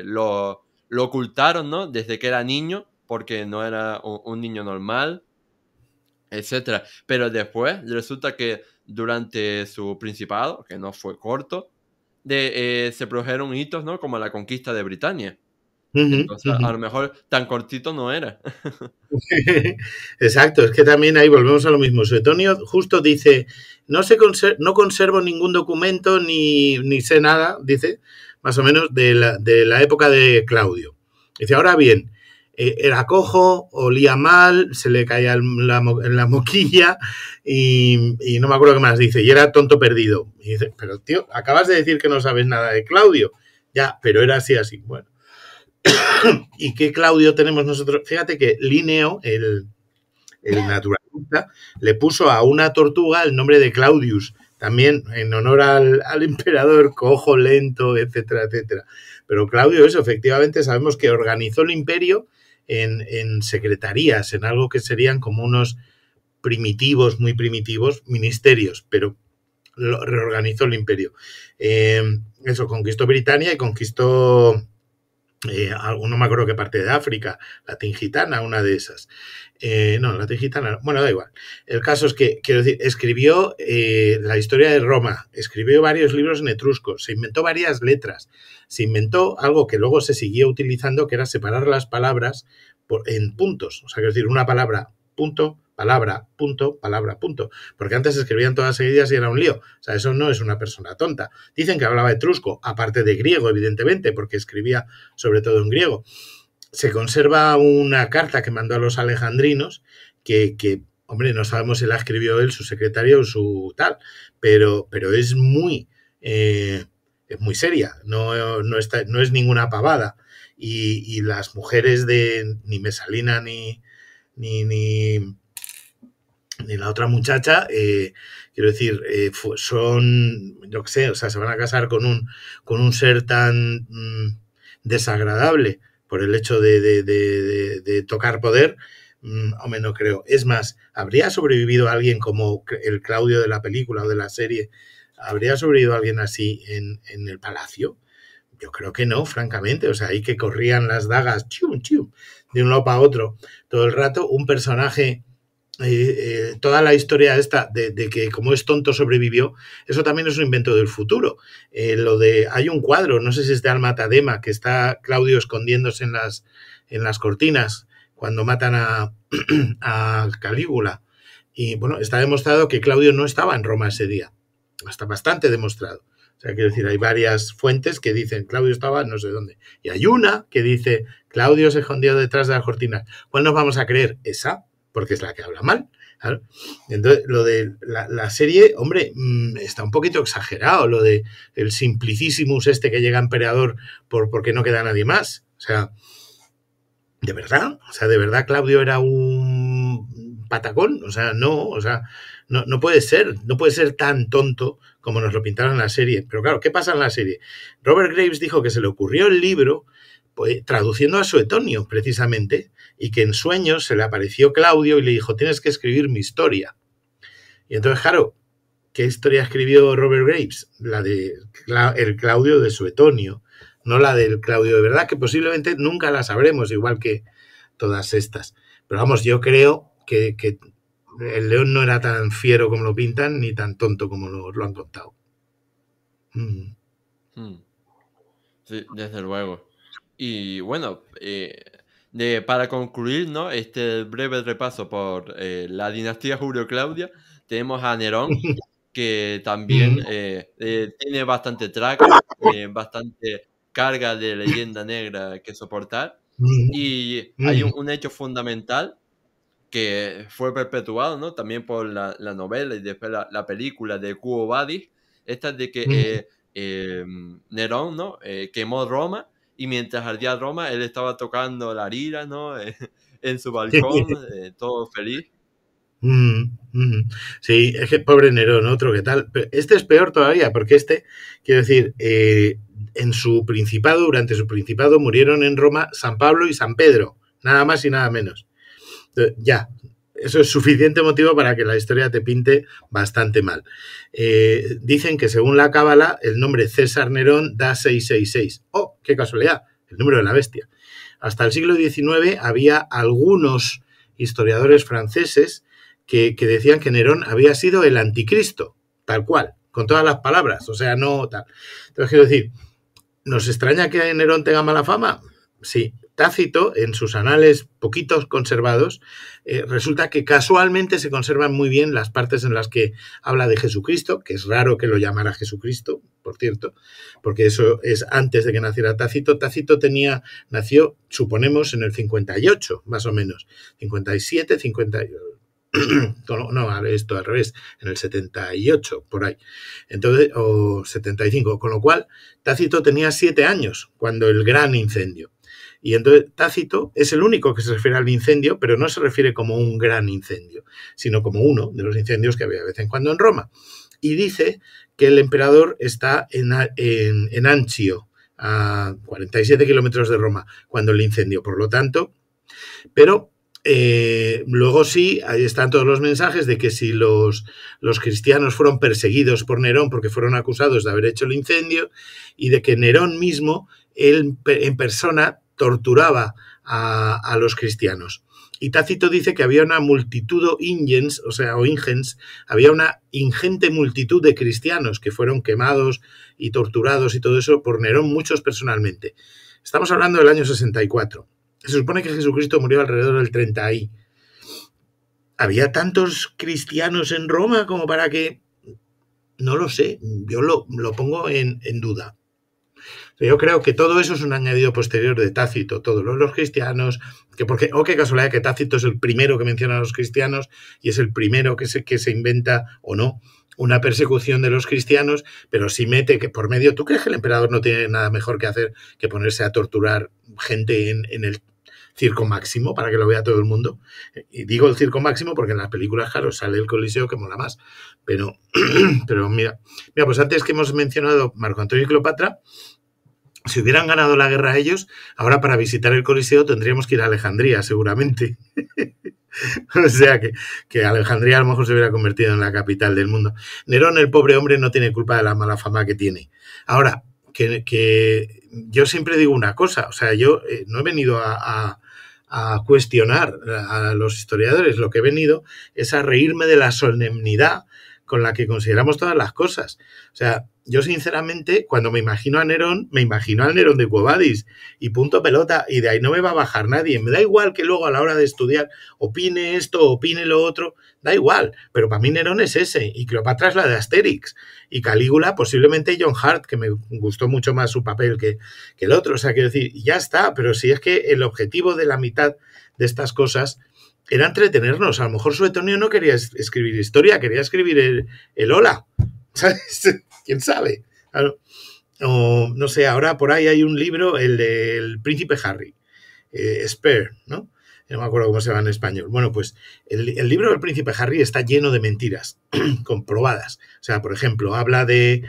lo, lo, ocultaron ¿no? desde que era niño, porque no era un niño normal etcétera, Pero después resulta que durante su principado, que no fue corto, eh, se produjeron hitos, ¿no? Como la conquista de Britania. a lo mejor tan cortito no era. Exacto, es que también ahí volvemos a lo mismo. Suetonio justo dice, no, se no conservo ningún documento ni, sé nada, dice, más o menos de la, de la época de Claudio. Dice, ahora bien, eh, era cojo, olía mal, se le caía en la, moquilla y, no me acuerdo qué más dice, y era tonto perdido. Y dice, pero tío, acabas de decir que no sabes nada de Claudio. Ya, pero era así, así. Bueno. ¿Y qué Claudio tenemos nosotros? Fíjate que Linneo, el, naturalista, le puso a una tortuga el nombre de Claudius, también en honor al, al, emperador cojo lento, etcétera, etcétera. Pero Claudio, eso efectivamente sabemos que organizó el imperio en, secretarías, en algo que serían como unos primitivos, muy primitivos, ministerios, pero lo, reorganizó el imperio. Em, eso, conquistó Britania y conquistó, eh, no me acuerdo qué parte de África, la Tingitana, una de esas. Eh, no, la no. bueno, da igual. El caso es que, quiero decir, escribió eh, la historia de Roma, escribió varios libros en etrusco, se inventó varias letras, se inventó algo que luego se siguió utilizando, que era separar las palabras en puntos. O sea, quiero decir, una palabra, punto, palabra, punto, palabra, punto. Porque antes escribían todas seguidas y era un lío. O sea, eso no es una persona tonta. Dicen que hablaba etrusco, aparte de griego, evidentemente, porque escribía sobre todo en griego se conserva una carta que mandó a los alejandrinos que, hombre, no sabemos si la escribió él, su secretario o su tal, pero, pero es muy... Eh, es muy seria, no, está, no es ninguna pavada. Y, las mujeres de ni Mesalina ni, ni, ni, la otra muchacha, eh, quiero decir, eh, son, yo sé, o sea, se van a casar con un, con un ser tan mm, desagradable por el hecho de, tocar poder, mm, o menos creo. Es más, ¿habría sobrevivido alguien como el Claudio de la película o de la serie? ¿Habría sobrevivido alguien así en, el palacio? Yo creo que no, francamente. O sea, ahí que corrían las dagas, de un lado para otro, todo el rato, un personaje eh, eh, toda la historia esta de, que como es tonto sobrevivió, eso también es un invento del futuro. Eh, lo de, hay un cuadro, no sé si es de Alma Tadema, que está Claudio escondiéndose en las, en las cortinas cuando matan a, Calígula. Y bueno, está demostrado que Claudio no estaba en Roma ese día. Está bastante demostrado. O sea, quiero decir, hay varias fuentes que dicen Claudio estaba no sé dónde. Y hay una que dice Claudio se escondió detrás de las cortinas. Pues ¿Cuál nos vamos a creer? ¿Esa? porque es la que habla mal. Entonces, lo de la, serie, hombre, mm, está un poquito exagerado, lo de el simplicissimus este que llega emperador por, porque no queda nadie más. O sea, ¿de verdad? O sea, ¿de verdad Claudio era un patacón? O sea, no, o sea, no, puede ser, no puede ser tan tonto como nos lo pintaron en la serie. Pero claro, ¿qué pasa en la serie? Robert Graves dijo que se le ocurrió el libro pues, traduciendo a Suetonio, precisamente, y que en sueños se le apareció Claudio y le dijo, tienes que escribir mi historia. Y entonces, claro, ¿qué historia escribió Robert Graves? La de el Claudio de Suetonio, no la del Claudio de verdad, que posiblemente nunca la sabremos, igual que todas estas. Pero vamos, yo creo que, el león no era tan fiero como lo pintan, ni tan tonto como lo, han contado. Mm. Mm. Sí, desde luego. Y bueno, eh, eh, para concluir ¿no? este breve repaso por eh, la dinastía Julio-Claudia, tenemos a Nerón, que también eh, tiene bastante track, bastante carga de leyenda negra que soportar. Y hay un, hecho fundamental que fue perpetuado ¿no? también por la, novela y después la, película de Cubo Vadis, esta de que em, Nerón ¿no? quemó Roma y mientras ardía Roma, él estaba tocando la lira, ¿no? en su balcón, eh, todo feliz. Mm, mm. Sí, es que pobre Nerón, otro que tal. este es peor todavía, porque este, quiero decir, eh, en su principado, durante su principado, murieron en Roma San Pablo y San Pedro, nada más y nada menos. Ya, eso es suficiente motivo para que la historia te pinte bastante mal. Eh, dicen que según la cábala, el nombre César Nerón da 666. ¡Oh, qué casualidad! El número de la bestia. Hasta el siglo XIX había algunos historiadores franceses que, que decían que Nerón había sido el anticristo, tal cual, con todas las palabras, o sea, no tal. Entonces, quiero decir, ¿nos extraña que Nerón tenga mala fama? Sí, Tácito, en sus anales poquitos conservados, eh, resulta que casualmente se conservan muy bien las partes en las que habla de Jesucristo, que es raro que lo llamara Jesucristo, por cierto, porque eso es antes de que naciera Tácito. Tácito tenía, nació, suponemos, en el 58, más o menos, 57, 58 no, esto al revés, en el 78, por ahí, entonces, o 75, con lo cual Tácito tenía siete años cuando el gran incendio. Y entonces Tácito es el único que se refiere al incendio, pero no se refiere como un gran incendio, sino como uno de los incendios que había de vez en cuando en Roma. Y dice que el emperador está en, en, Anchio, a 47 kilómetros de Roma, cuando el incendio. Por lo tanto, pero eh, luego sí, ahí están todos los mensajes de que si los, los, cristianos fueron perseguidos por Nerón porque fueron acusados de haber hecho el incendio y de que Nerón mismo, él en persona, torturaba a, los cristianos. Y Tácito dice que había una multitud ingens, o sea, o ingens, había una ingente multitud de cristianos que fueron quemados y torturados y todo eso por Nerón, muchos personalmente. Estamos hablando del año 64. Se supone que Jesucristo murió alrededor del 30 y. ¿Había tantos cristianos en Roma como para que.? No lo sé, yo lo, pongo en duda. Yo creo que todo eso es un añadido posterior de Tácito, todos los, cristianos, que porque, o oh, qué casualidad que Tácito es el primero que menciona a los cristianos y es el primero que se, que se inventa o no una persecución de los cristianos, pero si mete que por medio, ¿tú crees que el emperador no tiene nada mejor que hacer que ponerse a torturar gente en, en el circo máximo para que lo vea todo el mundo? Y digo el circo máximo porque en las películas, claro, sale el coliseo que mola más. Pero, pero mira, mira, pues antes que hemos mencionado Marco Antonio y Cleopatra, si hubieran ganado la guerra ellos, ahora para visitar el Coliseo tendríamos que ir a Alejandría, seguramente. o sea que, Alejandría a lo mejor se hubiera convertido en la capital del mundo. Nerón, el pobre hombre, no tiene culpa de la mala fama que tiene. Ahora, que, yo siempre digo una cosa, o sea, yo eh, no he venido a, a cuestionar a los historiadores. Lo que he venido es a reírme de la solemnidad con la que consideramos todas las cosas. O sea, yo sinceramente, cuando me imagino a Nerón, me imagino al Nerón de Cuevadis y punto pelota, y de ahí no me va a bajar nadie. Me da igual que luego a la hora de estudiar opine esto, opine lo otro, da igual, pero para mí Nerón es ese, y Cleopatra es la de Asterix, y Calígula posiblemente John Hart, que me gustó mucho más su papel que, que el otro. O sea, quiero decir, ya está, pero si es que el objetivo de la mitad de estas cosas era entretenernos. A lo mejor Suetonio no quería escribir historia, quería escribir el, el hola. ¿Sabes? quién sabe. no sé, ahora por ahí hay un libro, el del príncipe Harry, eh, ¿no? No me acuerdo cómo se llama en español. Bueno, pues el, libro del príncipe Harry está lleno de mentiras comprobadas. O sea, por ejemplo, habla de,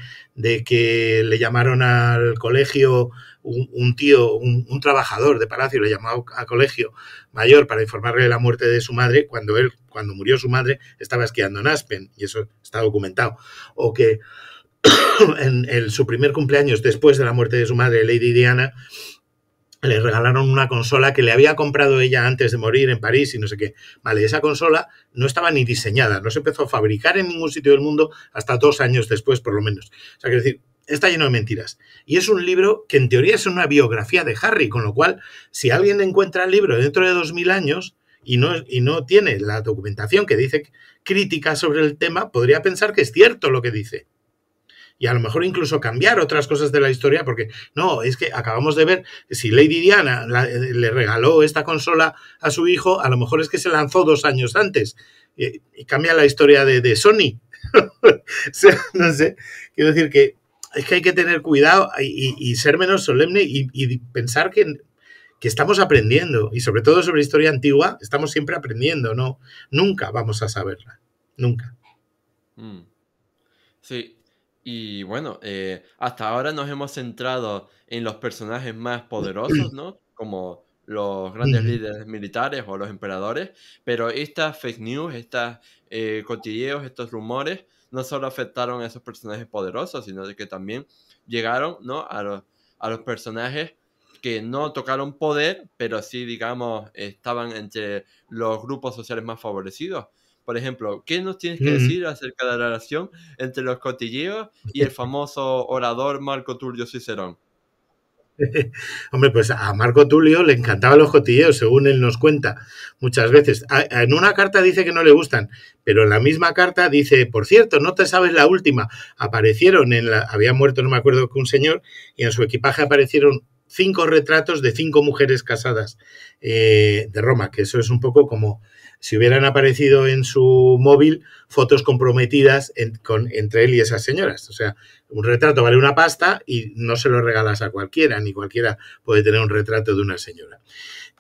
que le llamaron al colegio un, tío, un, trabajador de Palacio, le llamó al colegio mayor para informarle de la muerte de su madre cuando él, cuando murió su madre, estaba esquiando en Aspen, y eso está documentado. O que en su primer cumpleaños después de la muerte de su madre, Lady Diana, le regalaron una consola que le había comprado ella antes de morir en París y no sé qué. Vale, esa consola no estaba ni diseñada, no se empezó a fabricar en ningún sitio del mundo hasta dos años después, por lo menos. O sea, quiero decir, está lleno de mentiras. Y es un libro que en teoría es una biografía de Harry, con lo cual, si alguien encuentra el libro dentro de dos mil años y no, y no tiene la documentación que dice crítica sobre el tema, podría pensar que es cierto lo que dice y a lo mejor incluso cambiar otras cosas de la historia, porque no, es que acabamos de ver que si Lady Diana eh, le regaló esta consola a su hijo, a lo mejor es que se lanzó dos años antes eh, y, cambia la historia de, Sony. no sé, quiero decir que es que hay que tener cuidado y, ser menos solemne y, pensar que que estamos aprendiendo y sobre todo sobre historia antigua estamos siempre aprendiendo, no nunca vamos a saberla, nunca. Mm. Sí, y bueno, eh, hasta ahora nos hemos centrado en los personajes más poderosos, ¿no? Como los grandes líderes militares o los emperadores, pero estas fake news, estos eh, cotilleos, estos rumores, no solo afectaron a esos personajes poderosos, sino que también llegaron, ¿no? A los, a los personajes que no tocaron poder, pero sí, digamos, estaban entre los grupos sociales más favorecidos, por ejemplo, ¿qué nos tienes que decir acerca de la relación entre los cotilleos y el famoso orador Marco Tulio Cicerón? Hombre, pues a Marco Tulio le encantaban los cotilleos, según él nos cuenta muchas veces. En una carta dice que no le gustan, pero en la misma carta dice, por cierto, no te sabes la última. Aparecieron en la, había muerto, no me acuerdo que un señor, y en su equipaje aparecieron cinco retratos de cinco mujeres casadas eh, de Roma, que eso es un poco como si hubieran aparecido en su móvil fotos comprometidas entre él y esas señoras. O sea, un retrato vale una pasta y no se lo regalas a cualquiera, ni cualquiera puede tener un retrato de una señora.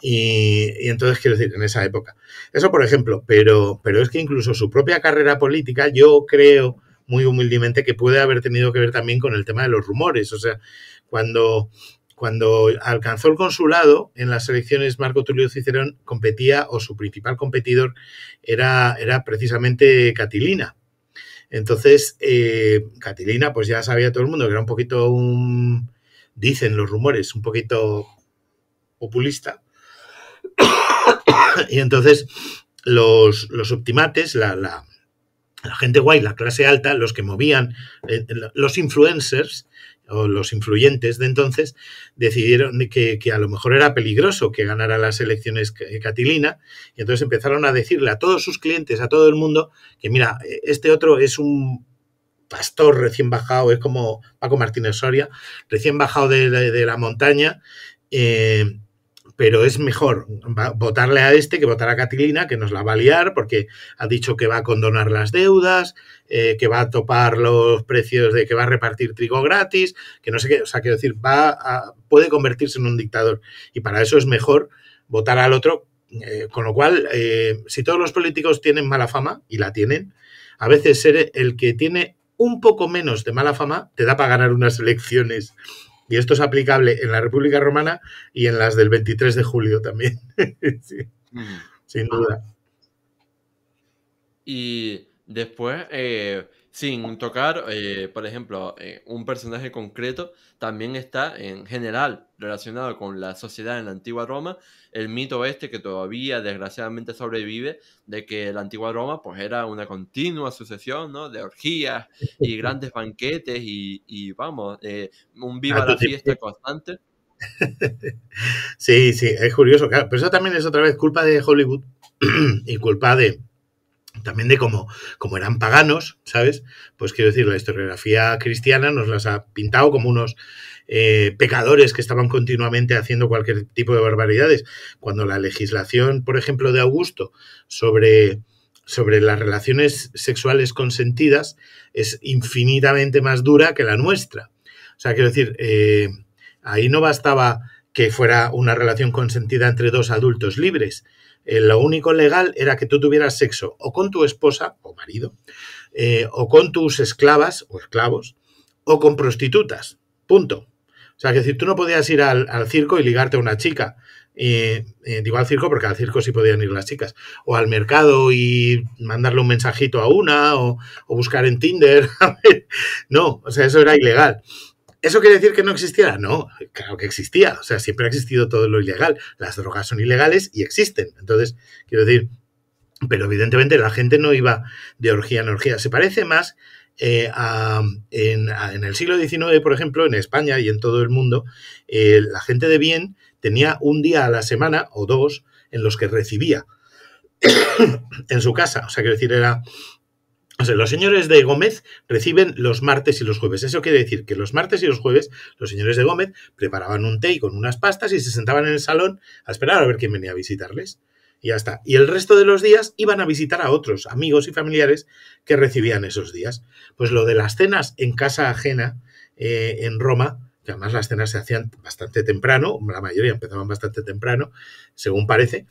Y, entonces, quiero decir, en esa época. Eso, por ejemplo, pero, pero es que incluso su propia carrera política, yo creo muy humildemente que puede haber tenido que ver también con el tema de los rumores. O sea, cuando cuando alcanzó el consulado, en las elecciones Marco Tulio Cicerón competía o su principal competidor era, era precisamente Catilina. Entonces, eh, Catilina, pues ya sabía todo el mundo que era un poquito un, dicen los rumores, un poquito populista. y entonces los, los optimates, la, gente guay, la clase alta, los que movían, eh, los influencers, o los influyentes de entonces decidieron que, que, a lo mejor era peligroso que ganara las elecciones eh, Catilina y entonces empezaron a decirle a todos sus clientes, a todo el mundo, que mira, este otro es un pastor recién bajado, es como Paco Martínez Soria, recién bajado de, la montaña. Eh, pero es mejor votarle a este que votar a Catilina, que nos la va a liar porque ha dicho que va a condonar las deudas, eh, que va a topar los precios de que va a repartir trigo gratis, que no sé qué, o sea, quiero decir, va a, puede convertirse en un dictador y para eso es mejor votar al otro, eh, con lo cual, eh, si todos los políticos tienen mala fama, y la tienen, a veces ser el que tiene un poco menos de mala fama te da para ganar unas elecciones y esto es aplicable en la República Romana y en las del 23 de julio también. Sin duda. Y después, eh, sin tocar, eh, por ejemplo, eh, un personaje concreto, también está en general relacionado con la sociedad en la antigua Roma, el mito este que todavía desgraciadamente sobrevive, de que la antigua Roma pues era una continua sucesión ¿no? de orgías y grandes banquetes y, vamos, eh, un viva ah, la fiesta constante. Sí, sí, es curioso, pero eso también es otra vez culpa de Hollywood y culpa de también de cómo, como eran paganos, ¿sabes? Pues quiero decir, la historiografía cristiana nos las ha pintado como unos eh, pecadores que estaban continuamente haciendo cualquier tipo de barbaridades, cuando la legislación, por ejemplo, de Augusto sobre, sobre las relaciones sexuales consentidas es infinitamente más dura que la nuestra. O sea, quiero decir, eh, ahí no bastaba que fuera una relación consentida entre dos adultos libres, eh, lo único legal era que tú tuvieras sexo o con tu esposa o marido, eh, o con tus esclavas o esclavos, o con prostitutas. Punto. O sea, que decir, tú no podías ir al, circo y ligarte a una chica. Eh, digo al circo porque al circo sí podían ir las chicas, o al mercado y mandarle un mensajito a una, o, o buscar en Tinder, no, o sea, eso era ilegal. ¿Eso quiere decir que no existiera? No, claro que existía. O sea, siempre ha existido todo lo ilegal. Las drogas son ilegales y existen. Entonces, quiero decir, pero evidentemente la gente no iba de orgía en orgía. Se parece más eh, en, el siglo XIX, por ejemplo, en España y en todo el mundo, eh, la gente de bien tenía un día a la semana o dos en los que recibía en su casa. O sea, quiero decir, era los señores de Gómez reciben los martes y los jueves. Eso quiere decir que los martes y los jueves los señores de Gómez preparaban un té con unas pastas y se sentaban en el salón a esperar a ver quién venía a visitarles. Y ya está. Y el resto de los días iban a visitar a otros amigos y familiares que recibían esos días. Pues lo de las cenas en casa ajena eh, en Roma, que además las cenas se hacían bastante temprano, la mayoría empezaban bastante temprano, según parece,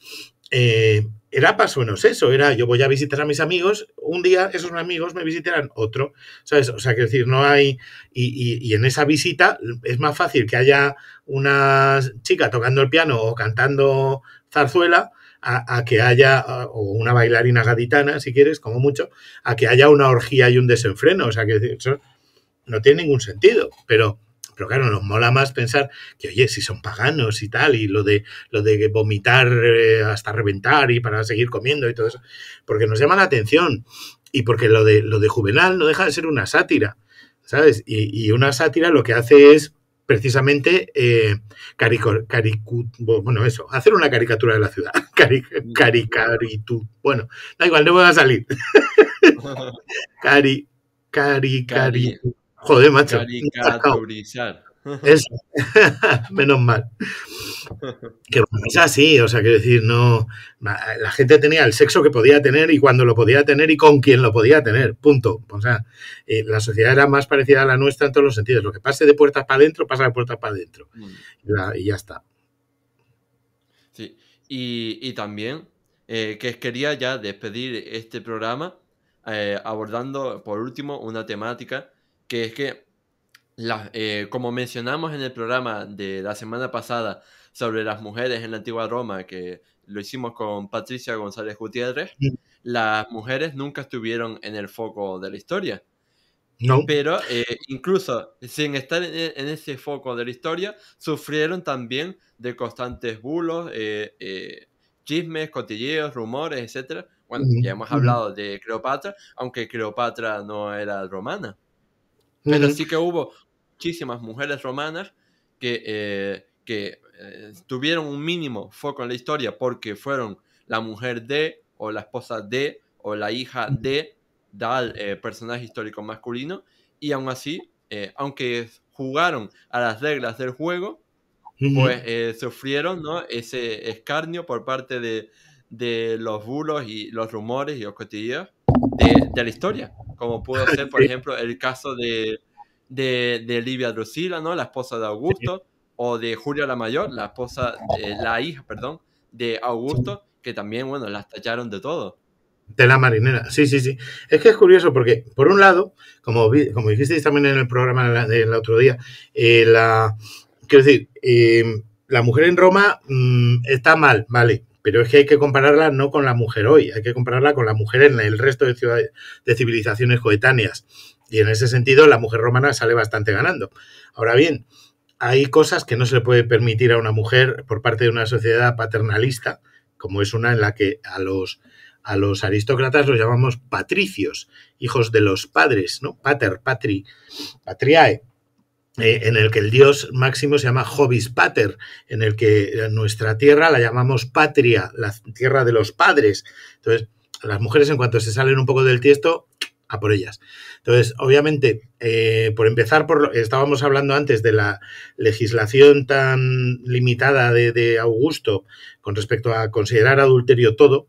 eh, era para o eso, era yo voy a visitar a mis amigos, un día esos amigos me visitarán otro, O sea, que decir, no hay, y, en esa visita es más fácil que haya una chica tocando el piano o cantando zarzuela a, que haya, o una bailarina gaditana, si quieres, como mucho, a que haya una orgía y un desenfreno, o sea, que eso no tiene ningún sentido, pero pero claro, nos mola más pensar que, oye, si son paganos y tal, y lo de, lo de vomitar eh, hasta reventar y para seguir comiendo y todo eso, porque nos llama la atención y porque lo de, lo de Juvenal no deja de ser una sátira, ¿sabes? Y, una sátira lo que hace es precisamente eh, bueno, eso, hacer una caricatura de la ciudad. Cari, bueno, da igual, no voy a salir. cari, cari, cari, Joder, macho. Eso. Menos mal. Que es así, o sea, quiero decir, no. La gente tenía el sexo que podía tener y cuando lo podía tener y con quién lo podía tener, punto. O sea, eh, la sociedad era más parecida a la nuestra en todos los sentidos. Lo que pase de puertas para adentro, pasa de puertas para adentro. Mm. Y ya está. Sí, y, también eh, que quería ya despedir este programa eh, abordando por último una temática que es que, eh, como mencionamos en el programa de la semana pasada sobre las mujeres en la antigua Roma, que lo hicimos con Patricia González Gutiérrez, las mujeres nunca estuvieron en el foco de la historia. No. Pero eh, incluso sin estar en, ese foco de la historia, sufrieron también de constantes bulos, eh, chismes, cotilleos, rumores, etc. Bueno, ya hemos hablado de Cleopatra, aunque Cleopatra no era romana. Pero sí que hubo muchísimas mujeres romanas que, eh, que eh, tuvieron un mínimo foco en la historia porque fueron la mujer de, o la esposa de, o la hija de tal eh, personaje histórico masculino. Y aún así, aunque jugaron a las reglas del juego, pues sufrieron ¿no? ese escarnio por parte de, de los bulos y los rumores y los cotillos de, la historia, como pudo ser, por ejemplo, el caso de, de, de, Livia Drusila, ¿no? la esposa de Augusto, o de Julia la Mayor, la esposa, de, la hija, perdón, de Augusto, que también, bueno, la tacharon de todo. De la marinera, sí, sí, sí. Es que es curioso porque, por un lado, como, vi, como dijisteis también en el programa del otro día, eh, la, quiero decir, eh, la mujer en Roma mm, está mal, vale, pero es que hay que compararla no con la mujer hoy, hay que compararla con la mujer en el resto de, ciudades, de civilizaciones coetáneas. Y en ese sentido, la mujer romana sale bastante ganando. Ahora bien, hay cosas que no se le puede permitir a una mujer por parte de una sociedad paternalista, como es una en la que a los, a los aristócratas los llamamos patricios, hijos de los padres, ¿no? Pater, patri, patriae. Eh, en el que el dios máximo se llama Jovis Pater, en el que eh, nuestra tierra la llamamos patria, la tierra de los padres. Entonces, las mujeres en cuanto se salen un poco del tiesto, a por ellas. Entonces, obviamente, eh, por empezar, por lo, estábamos hablando antes de la legislación tan limitada de, de Augusto con respecto a considerar adulterio todo,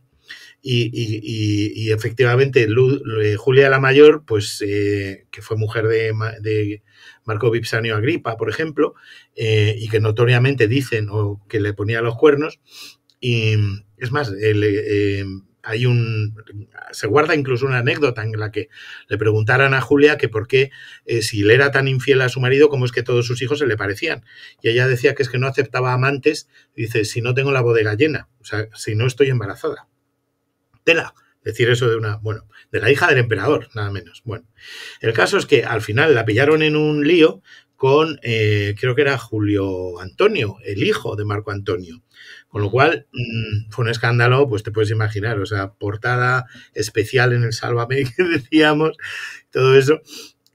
y, efectivamente, eh, Julia la Mayor, pues, eh, que fue mujer de, de, Marco Vipsanio Agripa, por ejemplo, eh, y que notoriamente dicen o que le ponía los cuernos, y es más, em, hay un. Se guarda incluso una anécdota en la que le preguntaran a Julia que por qué, si le era tan infiel a su marido, como es que todos sus hijos se le parecían. Y ella decía que es que no aceptaba amantes, dice, si no tengo la bodega llena, o sea, si no estoy embarazada tela. Decir eso de una, bueno, de la hija del emperador, nada menos. Bueno, el caso es que al final la pillaron en un lío con, eh, creo que era Julio Antonio, el hijo de Marco Antonio. Con lo cual, mm, fue un escándalo, pues te puedes imaginar, o sea, portada especial en el Sálvame que decíamos, todo eso.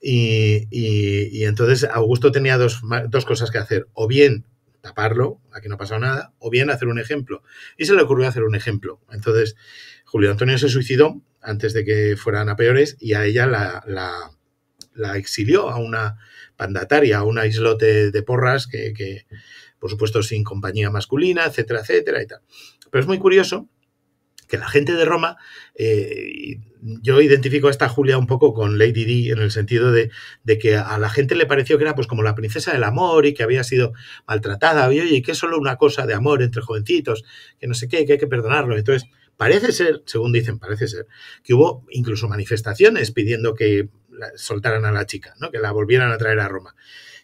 Y, entonces Augusto tenía dos, dos cosas que hacer, o bien taparlo, a que no ha pasado nada, o bien hacer un ejemplo. Y se le ocurrió hacer un ejemplo. Entonces, Julio Antonio se suicidó antes de que fueran a peores y a ella la, exilió a una pandataria, a un islote de porras que, por supuesto, sin compañía masculina, etcétera, etcétera y tal. Pero es muy curioso que la gente de Roma, eh, yo identifico a esta Julia un poco con Lady Di en el sentido de, que a la gente le pareció que era pues como la princesa del amor y que había sido maltratada, y oye, que es solo una cosa de amor entre jovencitos, que no sé qué, que hay que perdonarlo. Entonces, Parece ser, según dicen, parece ser, que hubo incluso manifestaciones pidiendo que soltaran a la chica, ¿no? que la volvieran a traer a Roma.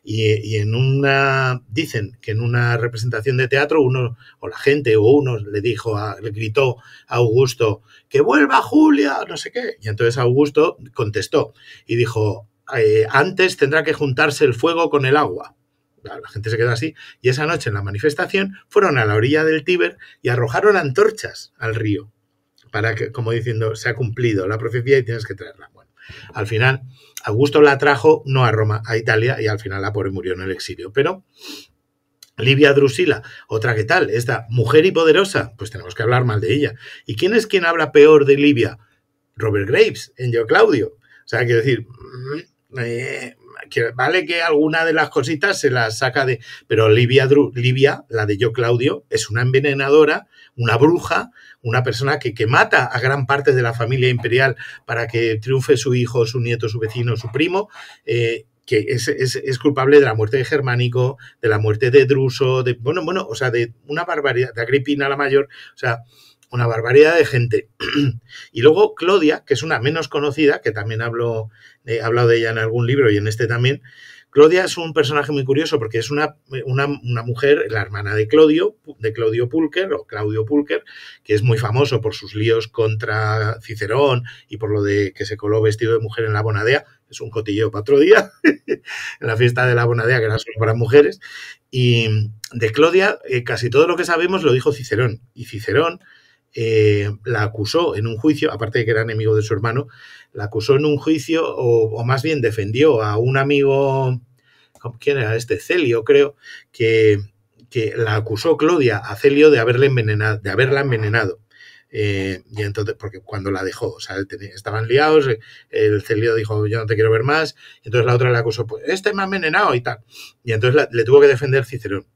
Y, en una, dicen que en una representación de teatro uno, o la gente, o uno le dijo, le gritó a Augusto, que vuelva Julia, no sé qué. Y entonces Augusto contestó y dijo, eh, antes tendrá que juntarse el fuego con el agua la gente se quedó así, y esa noche en la manifestación fueron a la orilla del Tíber y arrojaron antorchas al río, para que, como diciendo, se ha cumplido la profecía y tienes que traerla. al final, Augusto la trajo no a Roma, a Italia, y al final la pobre murió en el exilio. Pero Livia Drusila, otra que tal, esta mujer y poderosa, pues tenemos que hablar mal de ella. ¿Y quién es quien habla peor de Livia? Robert Graves, en Yo Claudio. O sea, quiero decir, mm, eh, que vale que alguna de las cositas se las saca de... Pero Livia, la de yo Claudio, es una envenenadora, una bruja, una persona que, que mata a gran parte de la familia imperial para que triunfe su hijo, su nieto, su vecino, su primo. Eh, que es, culpable de la muerte de Germánico, de la muerte de Druso, de, bueno, bueno, o sea, de una barbaridad, de Agripina la mayor, o sea, una barbaridad de gente. y luego Claudia, que es una menos conocida, que también hablo, he hablado de ella en algún libro y en este también. Claudia es un personaje muy curioso porque es una, mujer, la hermana de Claudio, de Claudio Pulker, o Claudio Pulker, que es muy famoso por sus líos contra Cicerón y por lo de que se coló vestido de mujer en la Bonadea. Es un cotilleo para otro día, en la fiesta de la Bonadea, que era solo para mujeres. Y de Claudia, eh, casi todo lo que sabemos lo dijo Cicerón. Y Cicerón eh, la acusó en un juicio, aparte de que era enemigo de su hermano, la acusó en un juicio o, más bien defendió a un amigo, ¿quién era este? Celio, creo, que, la acusó Claudia a Celio de, haberle envenenado, de haberla envenenado. Eh, y entonces, porque cuando la dejó, o sea, estaban liados, el Celio dijo, yo no te quiero ver más, y entonces la otra le acusó, pues este me ha envenenado y tal. Y entonces le tuvo que defender Cicerón.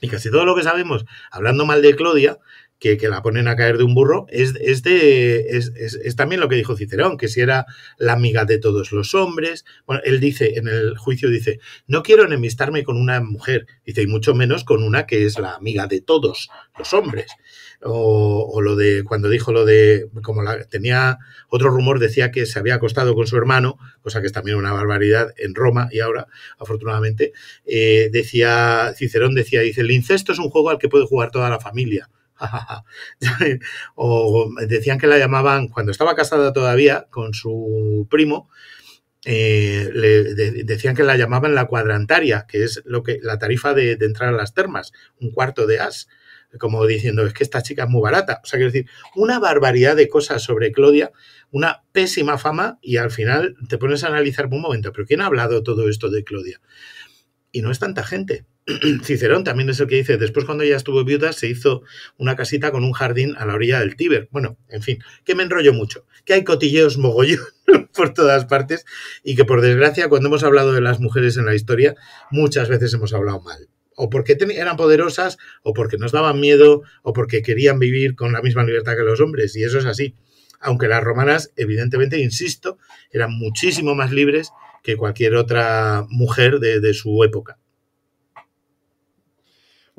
Y casi todo lo que sabemos, hablando mal de Claudia, que, la ponen a caer de un burro, es, es, es, también lo que dijo Cicerón, que si era la amiga de todos los hombres. Bueno, él dice, en el juicio dice, no quiero enemistarme con una mujer, dice, y mucho menos con una que es la amiga de todos los hombres. O, lo de, cuando dijo lo de, como la, tenía otro rumor, decía que se había acostado con su hermano, cosa que es también una barbaridad en Roma y ahora, afortunadamente, eh, decía, Cicerón decía, dice, el incesto es un juego al que puede jugar toda la familia o decían que la llamaban, cuando estaba casada todavía con su primo, eh, decían que la llamaban la cuadrantaria, que es lo que la tarifa de, de entrar a las termas, un cuarto de as, como diciendo, es que esta chica es muy barata. O sea, quiero decir, una barbaridad de cosas sobre Claudia, una pésima fama, y al final te pones a analizar por un momento, pero ¿quién ha hablado todo esto de Claudia? Y no es tanta gente. Cicerón también es el que dice, después cuando ella estuvo viuda se hizo una casita con un jardín a la orilla del Tíber. Bueno, en fin, que me enrollo mucho, que hay cotilleos mogollón por todas partes y que por desgracia cuando hemos hablado de las mujeres en la historia muchas veces hemos hablado mal. O porque eran poderosas, o porque nos daban miedo, o porque querían vivir con la misma libertad que los hombres, y eso es así. Aunque las romanas, evidentemente, insisto, eran muchísimo más libres que cualquier otra mujer de su época.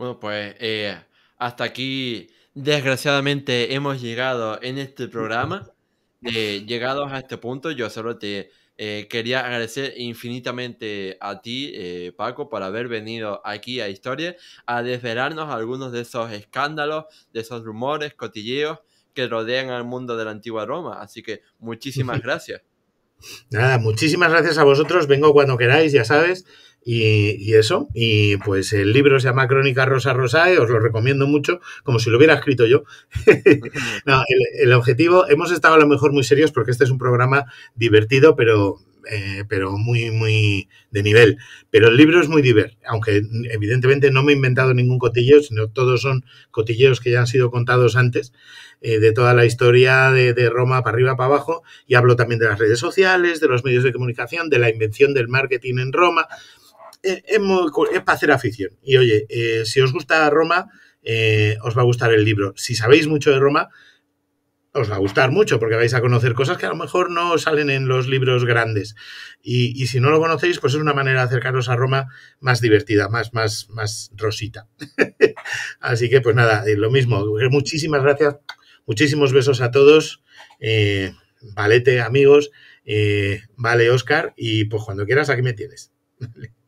Bueno, pues eh, hasta aquí, desgraciadamente, hemos llegado en este programa. Eh, llegados a este punto, yo solo te eh, quería agradecer infinitamente a ti, Paco, por haber venido aquí a Historia a desvelarnos algunos de esos escándalos, de esos rumores, cotilleos que rodean al mundo de la antigua Roma. Así que muchísimas gracias. Nada, muchísimas gracias a vosotros. Vengo cuando queráis, ya sabes y, eso. Y pues el libro se llama Crónica Rosa Rosae, os lo recomiendo mucho, como si lo hubiera escrito yo. no, el, objetivo, hemos estado a lo mejor muy serios porque este es un programa divertido, pero, eh, pero muy, muy de nivel. Pero el libro es muy divertido, aunque evidentemente no me he inventado ningún cotilleo, sino todos son cotilleos que ya han sido contados antes eh, de toda la historia de, Roma para arriba, para abajo, y hablo también de las redes sociales, de los medios de comunicación, de la invención del marketing en Roma, eh, es, para hacer afición. Y oye, eh, si os gusta Roma, eh, os va a gustar el libro. Si sabéis mucho de Roma, os va a gustar mucho porque vais a conocer cosas que a lo mejor no salen en los libros grandes. Y, si no lo conocéis, pues es una manera de acercaros a Roma más divertida, más, más, más rosita. Así que pues nada, lo mismo. Muchísimas gracias, muchísimos besos a todos. valete amigos, vale Oscar y pues cuando quieras aquí me tienes.